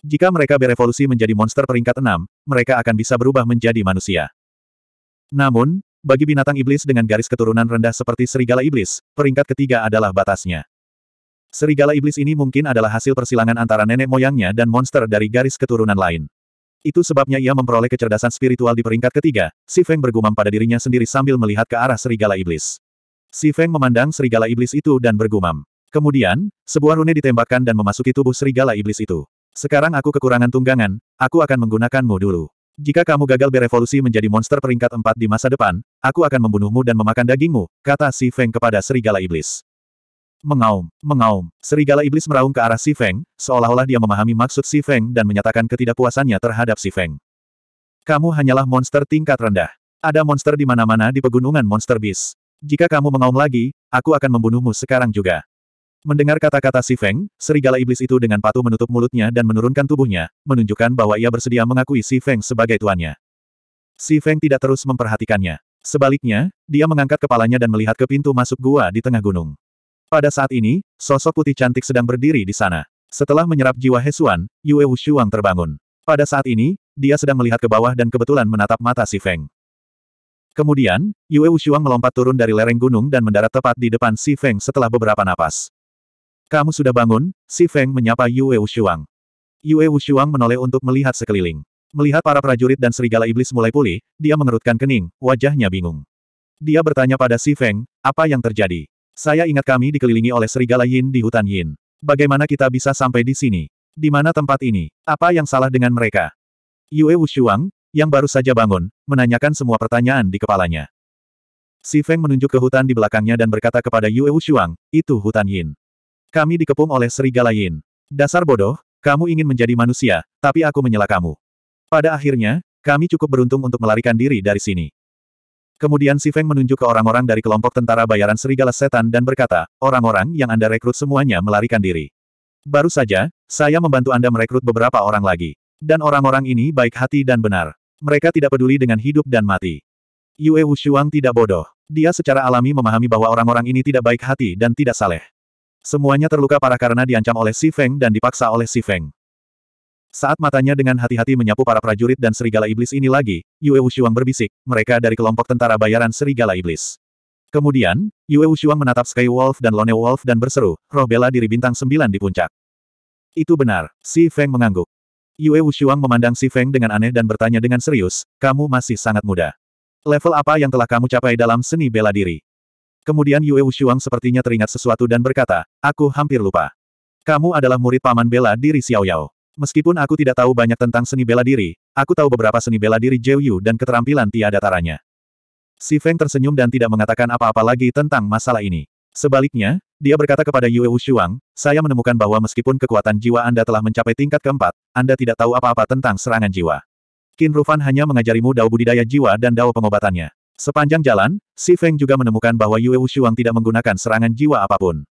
Jika mereka berevolusi menjadi monster peringkat enam, mereka akan bisa berubah menjadi manusia. Namun, bagi binatang iblis dengan garis keturunan rendah seperti serigala iblis, peringkat ketiga adalah batasnya. Serigala iblis ini mungkin adalah hasil persilangan antara nenek moyangnya dan monster dari garis keturunan lain. Itu sebabnya ia memperoleh kecerdasan spiritual di peringkat ketiga, Si Feng bergumam pada dirinya sendiri sambil melihat ke arah serigala iblis. Si Feng memandang serigala iblis itu dan bergumam. Kemudian, sebuah rune ditembakkan dan memasuki tubuh serigala iblis itu. Sekarang aku kekurangan tunggangan, aku akan menggunakanmu dulu. Jika kamu gagal berevolusi menjadi monster peringkat empat di masa depan, aku akan membunuhmu dan memakan dagingmu, kata Si Feng kepada serigala iblis. Mengaum, mengaum. Serigala iblis meraung ke arah Si Feng, seolah-olah dia memahami maksud Si Feng dan menyatakan ketidakpuasannya terhadap Si Feng. Kamu hanyalah monster tingkat rendah. Ada monster di mana-mana di pegunungan Monster Beast. Jika kamu mengaum lagi, aku akan membunuhmu sekarang juga. Mendengar kata-kata Si Feng, serigala iblis itu dengan patuh menutup mulutnya dan menurunkan tubuhnya, menunjukkan bahwa ia bersedia mengakui Si Feng sebagai tuannya. Si Feng tidak terus memperhatikannya. Sebaliknya, dia mengangkat kepalanya dan melihat ke pintu masuk gua di tengah gunung. Pada saat ini, sosok putih cantik sedang berdiri di sana. Setelah menyerap jiwa Hesuan, Yue Wushuang terbangun. Pada saat ini, dia sedang melihat ke bawah dan kebetulan menatap mata si Feng. Kemudian, Yue Wushuang melompat turun dari lereng gunung dan mendarat tepat di depan si Feng setelah beberapa napas. Kamu sudah bangun, si Feng menyapa Yue Wushuang. Yue Wushuang menoleh untuk melihat sekeliling. Melihat para prajurit dan serigala iblis mulai pulih, dia mengerutkan kening, wajahnya bingung. Dia bertanya pada Si Feng, apa yang terjadi? Saya ingat kami dikelilingi oleh serigala Yin di hutan Yin. Bagaimana kita bisa sampai di sini? Di mana tempat ini? Apa yang salah dengan mereka? Yue Wushuang, yang baru saja bangun, menanyakan semua pertanyaan di kepalanya. Si Feng menunjuk ke hutan di belakangnya dan berkata kepada Yue Wushuang, itu hutan Yin. Kami dikepung oleh serigala Yin. Dasar bodoh, kamu ingin menjadi manusia, tapi aku menyela kamu. Pada akhirnya, kami cukup beruntung untuk melarikan diri dari sini. Kemudian Si Feng menunjuk ke orang-orang dari kelompok tentara bayaran serigala setan dan berkata, orang-orang yang Anda rekrut semuanya melarikan diri. Baru saja, saya membantu Anda merekrut beberapa orang lagi. Dan orang-orang ini baik hati dan benar. Mereka tidak peduli dengan hidup dan mati. Yue Wushuang tidak bodoh. Dia secara alami memahami bahwa orang-orang ini tidak baik hati dan tidak saleh. Semuanya terluka parah karena diancam oleh Si Feng dan dipaksa oleh Si Feng. Saat matanya dengan hati-hati menyapu para prajurit dan serigala iblis ini lagi, Yue Wushuang berbisik, mereka dari kelompok tentara bayaran serigala iblis. Kemudian, Yue Wushuang menatap Sky Wolf dan Lone Wolf dan berseru, roh bela diri bintang sembilan di puncak. Itu benar, Si Feng mengangguk. Yue Wushuang memandang Si Feng dengan aneh dan bertanya dengan serius, kamu masih sangat muda. Level apa yang telah kamu capai dalam seni bela diri? Kemudian Yue Wushuang sepertinya teringat sesuatu dan berkata, aku hampir lupa. Kamu adalah murid paman bela diri Xiao Yao. Meskipun aku tidak tahu banyak tentang seni bela diri, aku tahu beberapa seni bela diri Zhou Yu dan keterampilan tiada taranya. Si Feng tersenyum dan tidak mengatakan apa-apa lagi tentang masalah ini. Sebaliknya, dia berkata kepada Yue Wushuang, saya menemukan bahwa meskipun kekuatan jiwa Anda telah mencapai tingkat keempat, Anda tidak tahu apa-apa tentang serangan jiwa. Qin Rufan hanya mengajarimu dao budidaya jiwa dan dao pengobatannya. Sepanjang jalan, Si Feng juga menemukan bahwa Yue Wushuang tidak menggunakan serangan jiwa apapun.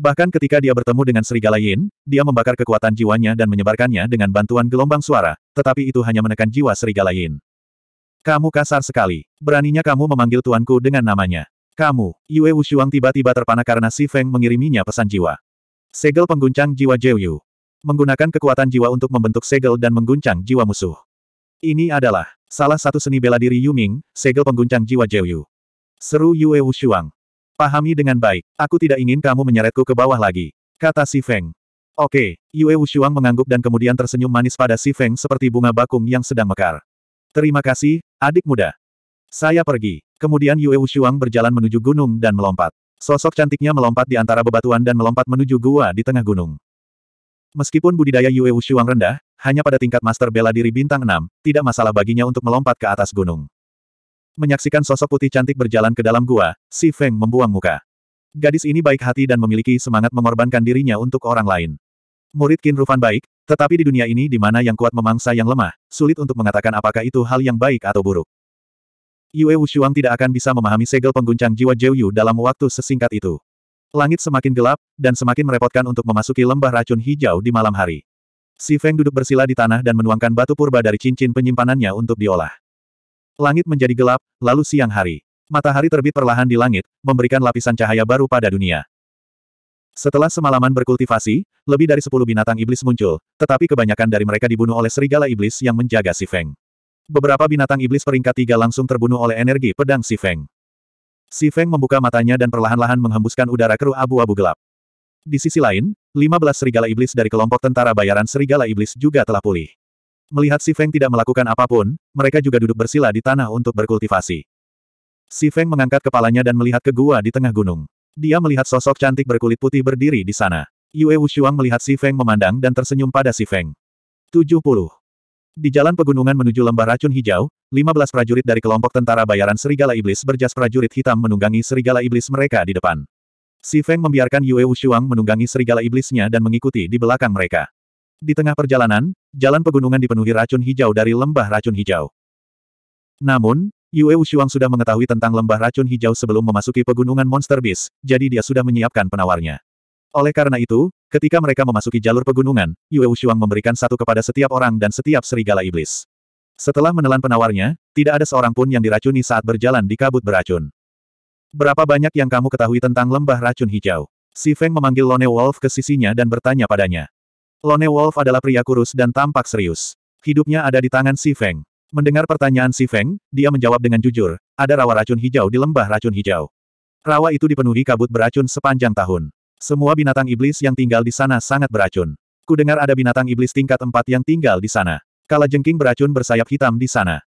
Bahkan ketika dia bertemu dengan Serigala Yin, dia membakar kekuatan jiwanya dan menyebarkannya dengan bantuan gelombang suara, tetapi itu hanya menekan jiwa Serigala Yin. Kamu kasar sekali. Beraninya kamu memanggil tuanku dengan namanya. Kamu, Yue Wushuang tiba-tiba terpana karena Si Feng mengiriminya pesan jiwa. Segel pengguncang jiwa Zhou Menggunakan kekuatan jiwa untuk membentuk segel dan mengguncang jiwa musuh. Ini adalah salah satu seni bela diri Yuming, segel pengguncang jiwa Zhou Seru Yue Wushuang. Pahami dengan baik. Aku tidak ingin kamu menyeretku ke bawah lagi. Kata Si Feng. Oke, okay. Yue Wushuang mengangguk dan kemudian tersenyum manis pada Si Feng seperti bunga bakung yang sedang mekar. Terima kasih, adik muda. Saya pergi. Kemudian Yue Wushuang berjalan menuju gunung dan melompat. Sosok cantiknya melompat di antara bebatuan dan melompat menuju gua di tengah gunung. Meskipun budidaya Yue Wushuang rendah, hanya pada tingkat master bela diri bintang 6, tidak masalah baginya untuk melompat ke atas gunung. Menyaksikan sosok putih cantik berjalan ke dalam gua, Si Feng membuang muka. Gadis ini baik hati dan memiliki semangat mengorbankan dirinya untuk orang lain. Murid Qin Rufan baik, tetapi di dunia ini di mana yang kuat memangsa yang lemah, sulit untuk mengatakan apakah itu hal yang baik atau buruk. Yue Wushuang tidak akan bisa memahami segel pengguncang jiwa Jiu Yu dalam waktu sesingkat itu. Langit semakin gelap, dan semakin merepotkan untuk memasuki lembah racun hijau di malam hari. Si Feng duduk bersila di tanah dan menuangkan batu purba dari cincin penyimpanannya untuk diolah. Langit menjadi gelap, lalu siang hari. Matahari terbit perlahan di langit, memberikan lapisan cahaya baru pada dunia. Setelah semalaman berkultivasi, lebih dari sepuluh binatang iblis muncul, tetapi kebanyakan dari mereka dibunuh oleh serigala iblis yang menjaga si Feng. Beberapa binatang iblis peringkat tiga langsung terbunuh oleh energi pedang si Feng. Si Feng membuka matanya dan perlahan-lahan menghembuskan udara keruh abu-abu gelap. Di sisi lain, 15 serigala iblis dari kelompok tentara bayaran serigala iblis juga telah pulih. Melihat Si Feng tidak melakukan apapun, mereka juga duduk bersila di tanah untuk berkultivasi. Si Feng mengangkat kepalanya dan melihat ke gua di tengah gunung. Dia melihat sosok cantik berkulit putih berdiri di sana. Yue Wushuang melihat Si Feng memandang dan tersenyum pada Si Feng. 70. Di jalan pegunungan menuju lembah racun hijau, 15 prajurit dari kelompok tentara bayaran Serigala Iblis berjas prajurit hitam menunggangi Serigala Iblis mereka di depan. Si Feng membiarkan Yue Wushuang menunggangi Serigala Iblisnya dan mengikuti di belakang mereka. Di tengah perjalanan, Jalan pegunungan dipenuhi racun hijau dari lembah racun hijau. Namun, Yue Wushuang sudah mengetahui tentang lembah racun hijau sebelum memasuki pegunungan Monster Beast, jadi dia sudah menyiapkan penawarnya. Oleh karena itu, ketika mereka memasuki jalur pegunungan, Yue Wushuang memberikan satu kepada setiap orang dan setiap serigala iblis. Setelah menelan penawarnya, tidak ada seorang pun yang diracuni saat berjalan di kabut beracun. Berapa banyak yang kamu ketahui tentang lembah racun hijau? Si Feng memanggil Lone Wolf ke sisinya dan bertanya padanya. Lone Wolf adalah pria kurus dan tampak serius. Hidupnya ada di tangan Si Feng. Mendengar pertanyaan Si Feng, dia menjawab dengan jujur, ada rawa racun hijau di lembah racun hijau. Rawa itu dipenuhi kabut beracun sepanjang tahun. Semua binatang iblis yang tinggal di sana sangat beracun. Kudengar ada binatang iblis tingkat empat yang tinggal di sana. Kala jengking beracun bersayap hitam di sana.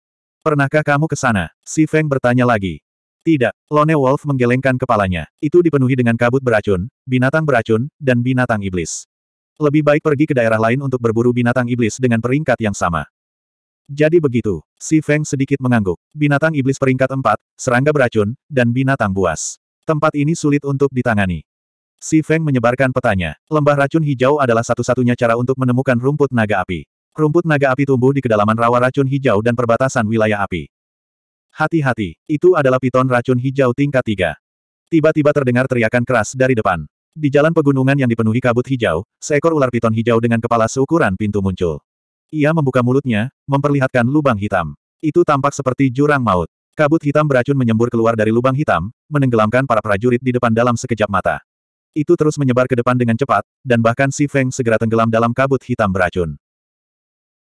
Pernahkah kamu ke sana? Si Feng bertanya lagi. Tidak, Lone Wolf menggelengkan kepalanya. Itu dipenuhi dengan kabut beracun, binatang beracun, dan binatang iblis. Lebih baik pergi ke daerah lain untuk berburu binatang iblis dengan peringkat yang sama. Jadi begitu, Si Feng sedikit mengangguk. Binatang iblis peringkat 4, serangga beracun, dan binatang buas. Tempat ini sulit untuk ditangani. Si Feng menyebarkan petanya. Lembah racun hijau adalah satu-satunya cara untuk menemukan rumput naga api. Rumput naga api tumbuh di kedalaman rawa racun hijau dan perbatasan wilayah api. Hati-hati, itu adalah piton racun hijau tingkat 3. Tiba-tiba terdengar teriakan keras dari depan. Di jalan pegunungan yang dipenuhi kabut hijau, seekor ular piton hijau dengan kepala seukuran pintu muncul. Ia membuka mulutnya, memperlihatkan lubang hitam. Itu tampak seperti jurang maut. Kabut hitam beracun menyembur keluar dari lubang hitam, menenggelamkan para prajurit di depan dalam sekejap mata. Itu terus menyebar ke depan dengan cepat, dan bahkan Si Feng segera tenggelam dalam kabut hitam beracun.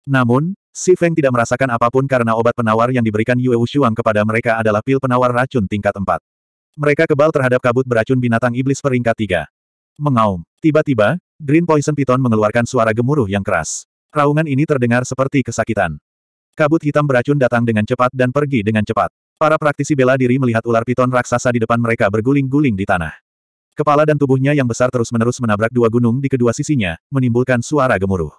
Namun, Si Feng tidak merasakan apapun karena obat penawar yang diberikan Yue Wushuang kepada mereka adalah pil penawar racun tingkat 4. Mereka kebal terhadap kabut beracun binatang iblis peringkat 3 mengaum. Tiba-tiba, Green Poison Piton mengeluarkan suara gemuruh yang keras. Raungan ini terdengar seperti kesakitan. Kabut hitam beracun datang dengan cepat dan pergi dengan cepat. Para praktisi bela diri melihat ular piton raksasa di depan mereka berguling-guling di tanah. Kepala dan tubuhnya yang besar terus-menerus menabrak dua gunung di kedua sisinya, menimbulkan suara gemuruh.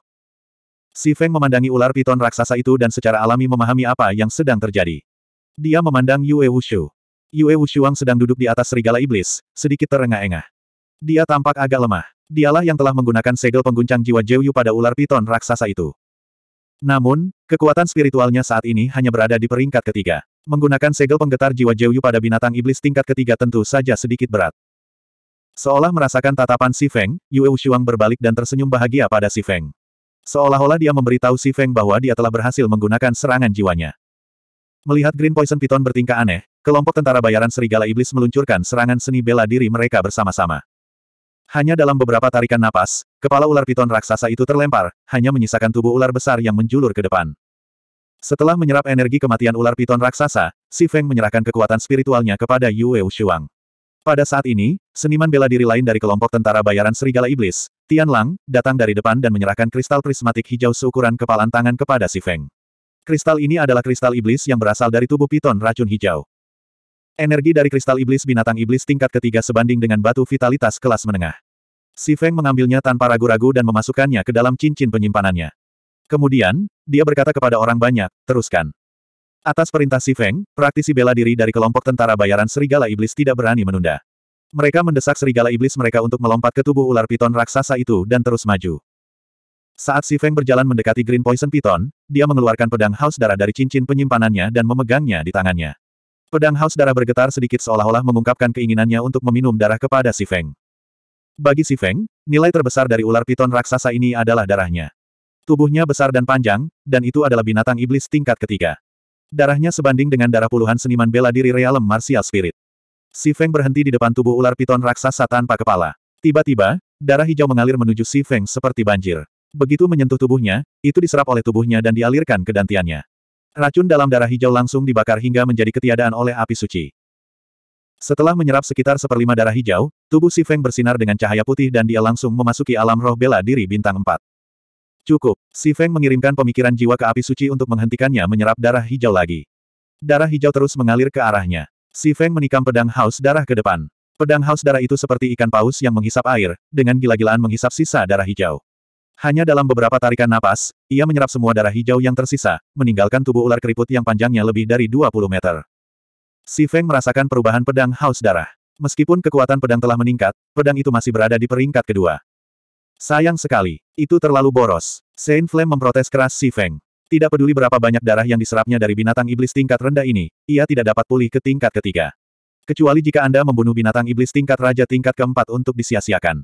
Si Feng memandangi ular piton raksasa itu dan secara alami memahami apa yang sedang terjadi. Dia memandang Yue Wushu. Yue Wushuang sedang duduk di atas serigala iblis, sedikit terengah-engah. Dia tampak agak lemah. Dialah yang telah menggunakan segel pengguncang jiwa Jeyu pada ular piton raksasa itu. Namun, kekuatan spiritualnya saat ini hanya berada di peringkat ketiga. Menggunakan segel penggetar jiwa Jeyu pada binatang iblis tingkat ketiga tentu saja sedikit berat. Seolah merasakan tatapan Si Feng, Yue Shuang berbalik dan tersenyum bahagia pada Si Feng. Seolah-olah dia memberitahu Si Feng bahwa dia telah berhasil menggunakan serangan jiwanya. Melihat Green Poison Piton bertingkah aneh, kelompok tentara bayaran serigala iblis meluncurkan serangan seni bela diri mereka bersama-sama. Hanya dalam beberapa tarikan napas, kepala ular piton raksasa itu terlempar, hanya menyisakan tubuh ular besar yang menjulur ke depan. Setelah menyerap energi kematian ular piton raksasa, Si Feng menyerahkan kekuatan spiritualnya kepada Yue Shuang. Pada saat ini, seniman bela diri lain dari kelompok tentara bayaran Serigala Iblis, Tian Lang, datang dari depan dan menyerahkan kristal prismatik hijau seukuran kepalan tangan kepada Si Feng. Kristal ini adalah kristal iblis yang berasal dari tubuh piton racun hijau. Energi dari kristal iblis binatang iblis tingkat ketiga sebanding dengan batu vitalitas kelas menengah. Si Feng mengambilnya tanpa ragu-ragu dan memasukkannya ke dalam cincin penyimpanannya. Kemudian, dia berkata kepada orang banyak, teruskan. Atas perintah Si Feng, praktisi bela diri dari kelompok tentara bayaran serigala iblis tidak berani menunda. Mereka mendesak serigala iblis mereka untuk melompat ke tubuh ular piton raksasa itu dan terus maju. Saat Si Feng berjalan mendekati Green Poison Piton, dia mengeluarkan pedang haus darah dari cincin penyimpanannya dan memegangnya di tangannya. Pedang haus darah bergetar sedikit seolah-olah mengungkapkan keinginannya untuk meminum darah kepada si Feng. Bagi si Feng, nilai terbesar dari ular piton raksasa ini adalah darahnya. Tubuhnya besar dan panjang, dan itu adalah binatang iblis tingkat ketiga. Darahnya sebanding dengan darah puluhan seniman bela diri realem martial spirit. Si Feng berhenti di depan tubuh ular piton raksasa tanpa kepala. Tiba-tiba, darah hijau mengalir menuju Si Feng seperti banjir. Begitu menyentuh tubuhnya, itu diserap oleh tubuhnya dan dialirkan ke dantiannya. Racun dalam darah hijau langsung dibakar hingga menjadi ketiadaan oleh api suci. Setelah menyerap sekitar seperlima darah hijau, tubuh Si Feng bersinar dengan cahaya putih dan dia langsung memasuki alam roh bela diri bintang 4. Cukup, Si Feng mengirimkan pemikiran jiwa ke api suci untuk menghentikannya menyerap darah hijau lagi. Darah hijau terus mengalir ke arahnya. Si Feng menikam pedang haus darah ke depan. Pedang haus darah itu seperti ikan paus yang menghisap air, dengan gila-gilaan menghisap sisa darah hijau. Hanya dalam beberapa tarikan napas, ia menyerap semua darah hijau yang tersisa, meninggalkan tubuh ular keriput yang panjangnya lebih dari 20 meter. Si Feng merasakan perubahan pedang haus darah. Meskipun kekuatan pedang telah meningkat, pedang itu masih berada di peringkat kedua. Sayang sekali, itu terlalu boros. Saint Flame memprotes keras Si Feng. Tidak peduli berapa banyak darah yang diserapnya dari binatang iblis tingkat rendah ini, ia tidak dapat pulih ke tingkat ketiga. Kecuali jika Anda membunuh binatang iblis tingkat raja tingkat keempat untuk disia-siakan.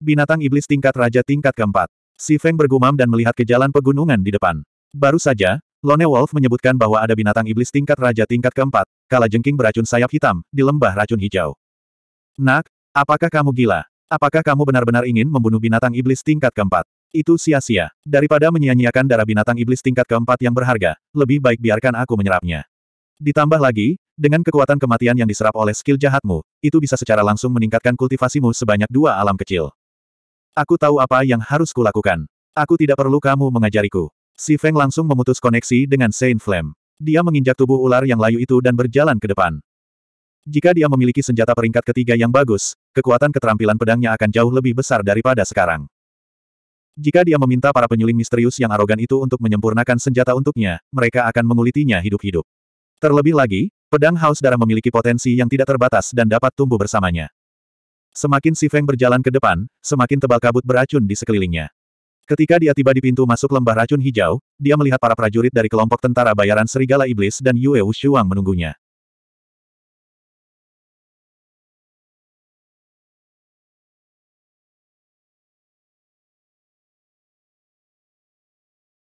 Binatang iblis tingkat raja tingkat keempat. Si Feng bergumam dan melihat ke jalan pegunungan di depan. Baru saja, Lone Wolf menyebutkan bahwa ada binatang iblis tingkat raja tingkat keempat, kala jengking beracun sayap hitam, di lembah racun hijau. Nak, apakah kamu gila? Apakah kamu benar-benar ingin membunuh binatang iblis tingkat keempat? Itu sia-sia. Daripada menyia-nyiakan darah binatang iblis tingkat keempat yang berharga, lebih baik biarkan aku menyerapnya. Ditambah lagi, dengan kekuatan kematian yang diserap oleh skill jahatmu, itu bisa secara langsung meningkatkan kultivasimu sebanyak dua alam kecil. Aku tahu apa yang harus kulakukan. Aku tidak perlu kamu mengajariku. Si Feng langsung memutus koneksi dengan Saint Flame. Dia menginjak tubuh ular yang layu itu dan berjalan ke depan. Jika dia memiliki senjata peringkat ketiga yang bagus, kekuatan keterampilan pedangnya akan jauh lebih besar daripada sekarang. Jika dia meminta para penyuling misterius yang arogan itu untuk menyempurnakan senjata untuknya, mereka akan mengulitinya hidup-hidup. Terlebih lagi, pedang Haus Darah memiliki potensi yang tidak terbatas dan dapat tumbuh bersamanya. Semakin Si Feng berjalan ke depan, semakin tebal kabut beracun di sekelilingnya. Ketika dia tiba di pintu masuk lembah racun hijau, dia melihat para prajurit dari kelompok tentara bayaran Serigala Iblis dan Yue Wushuang menunggunya.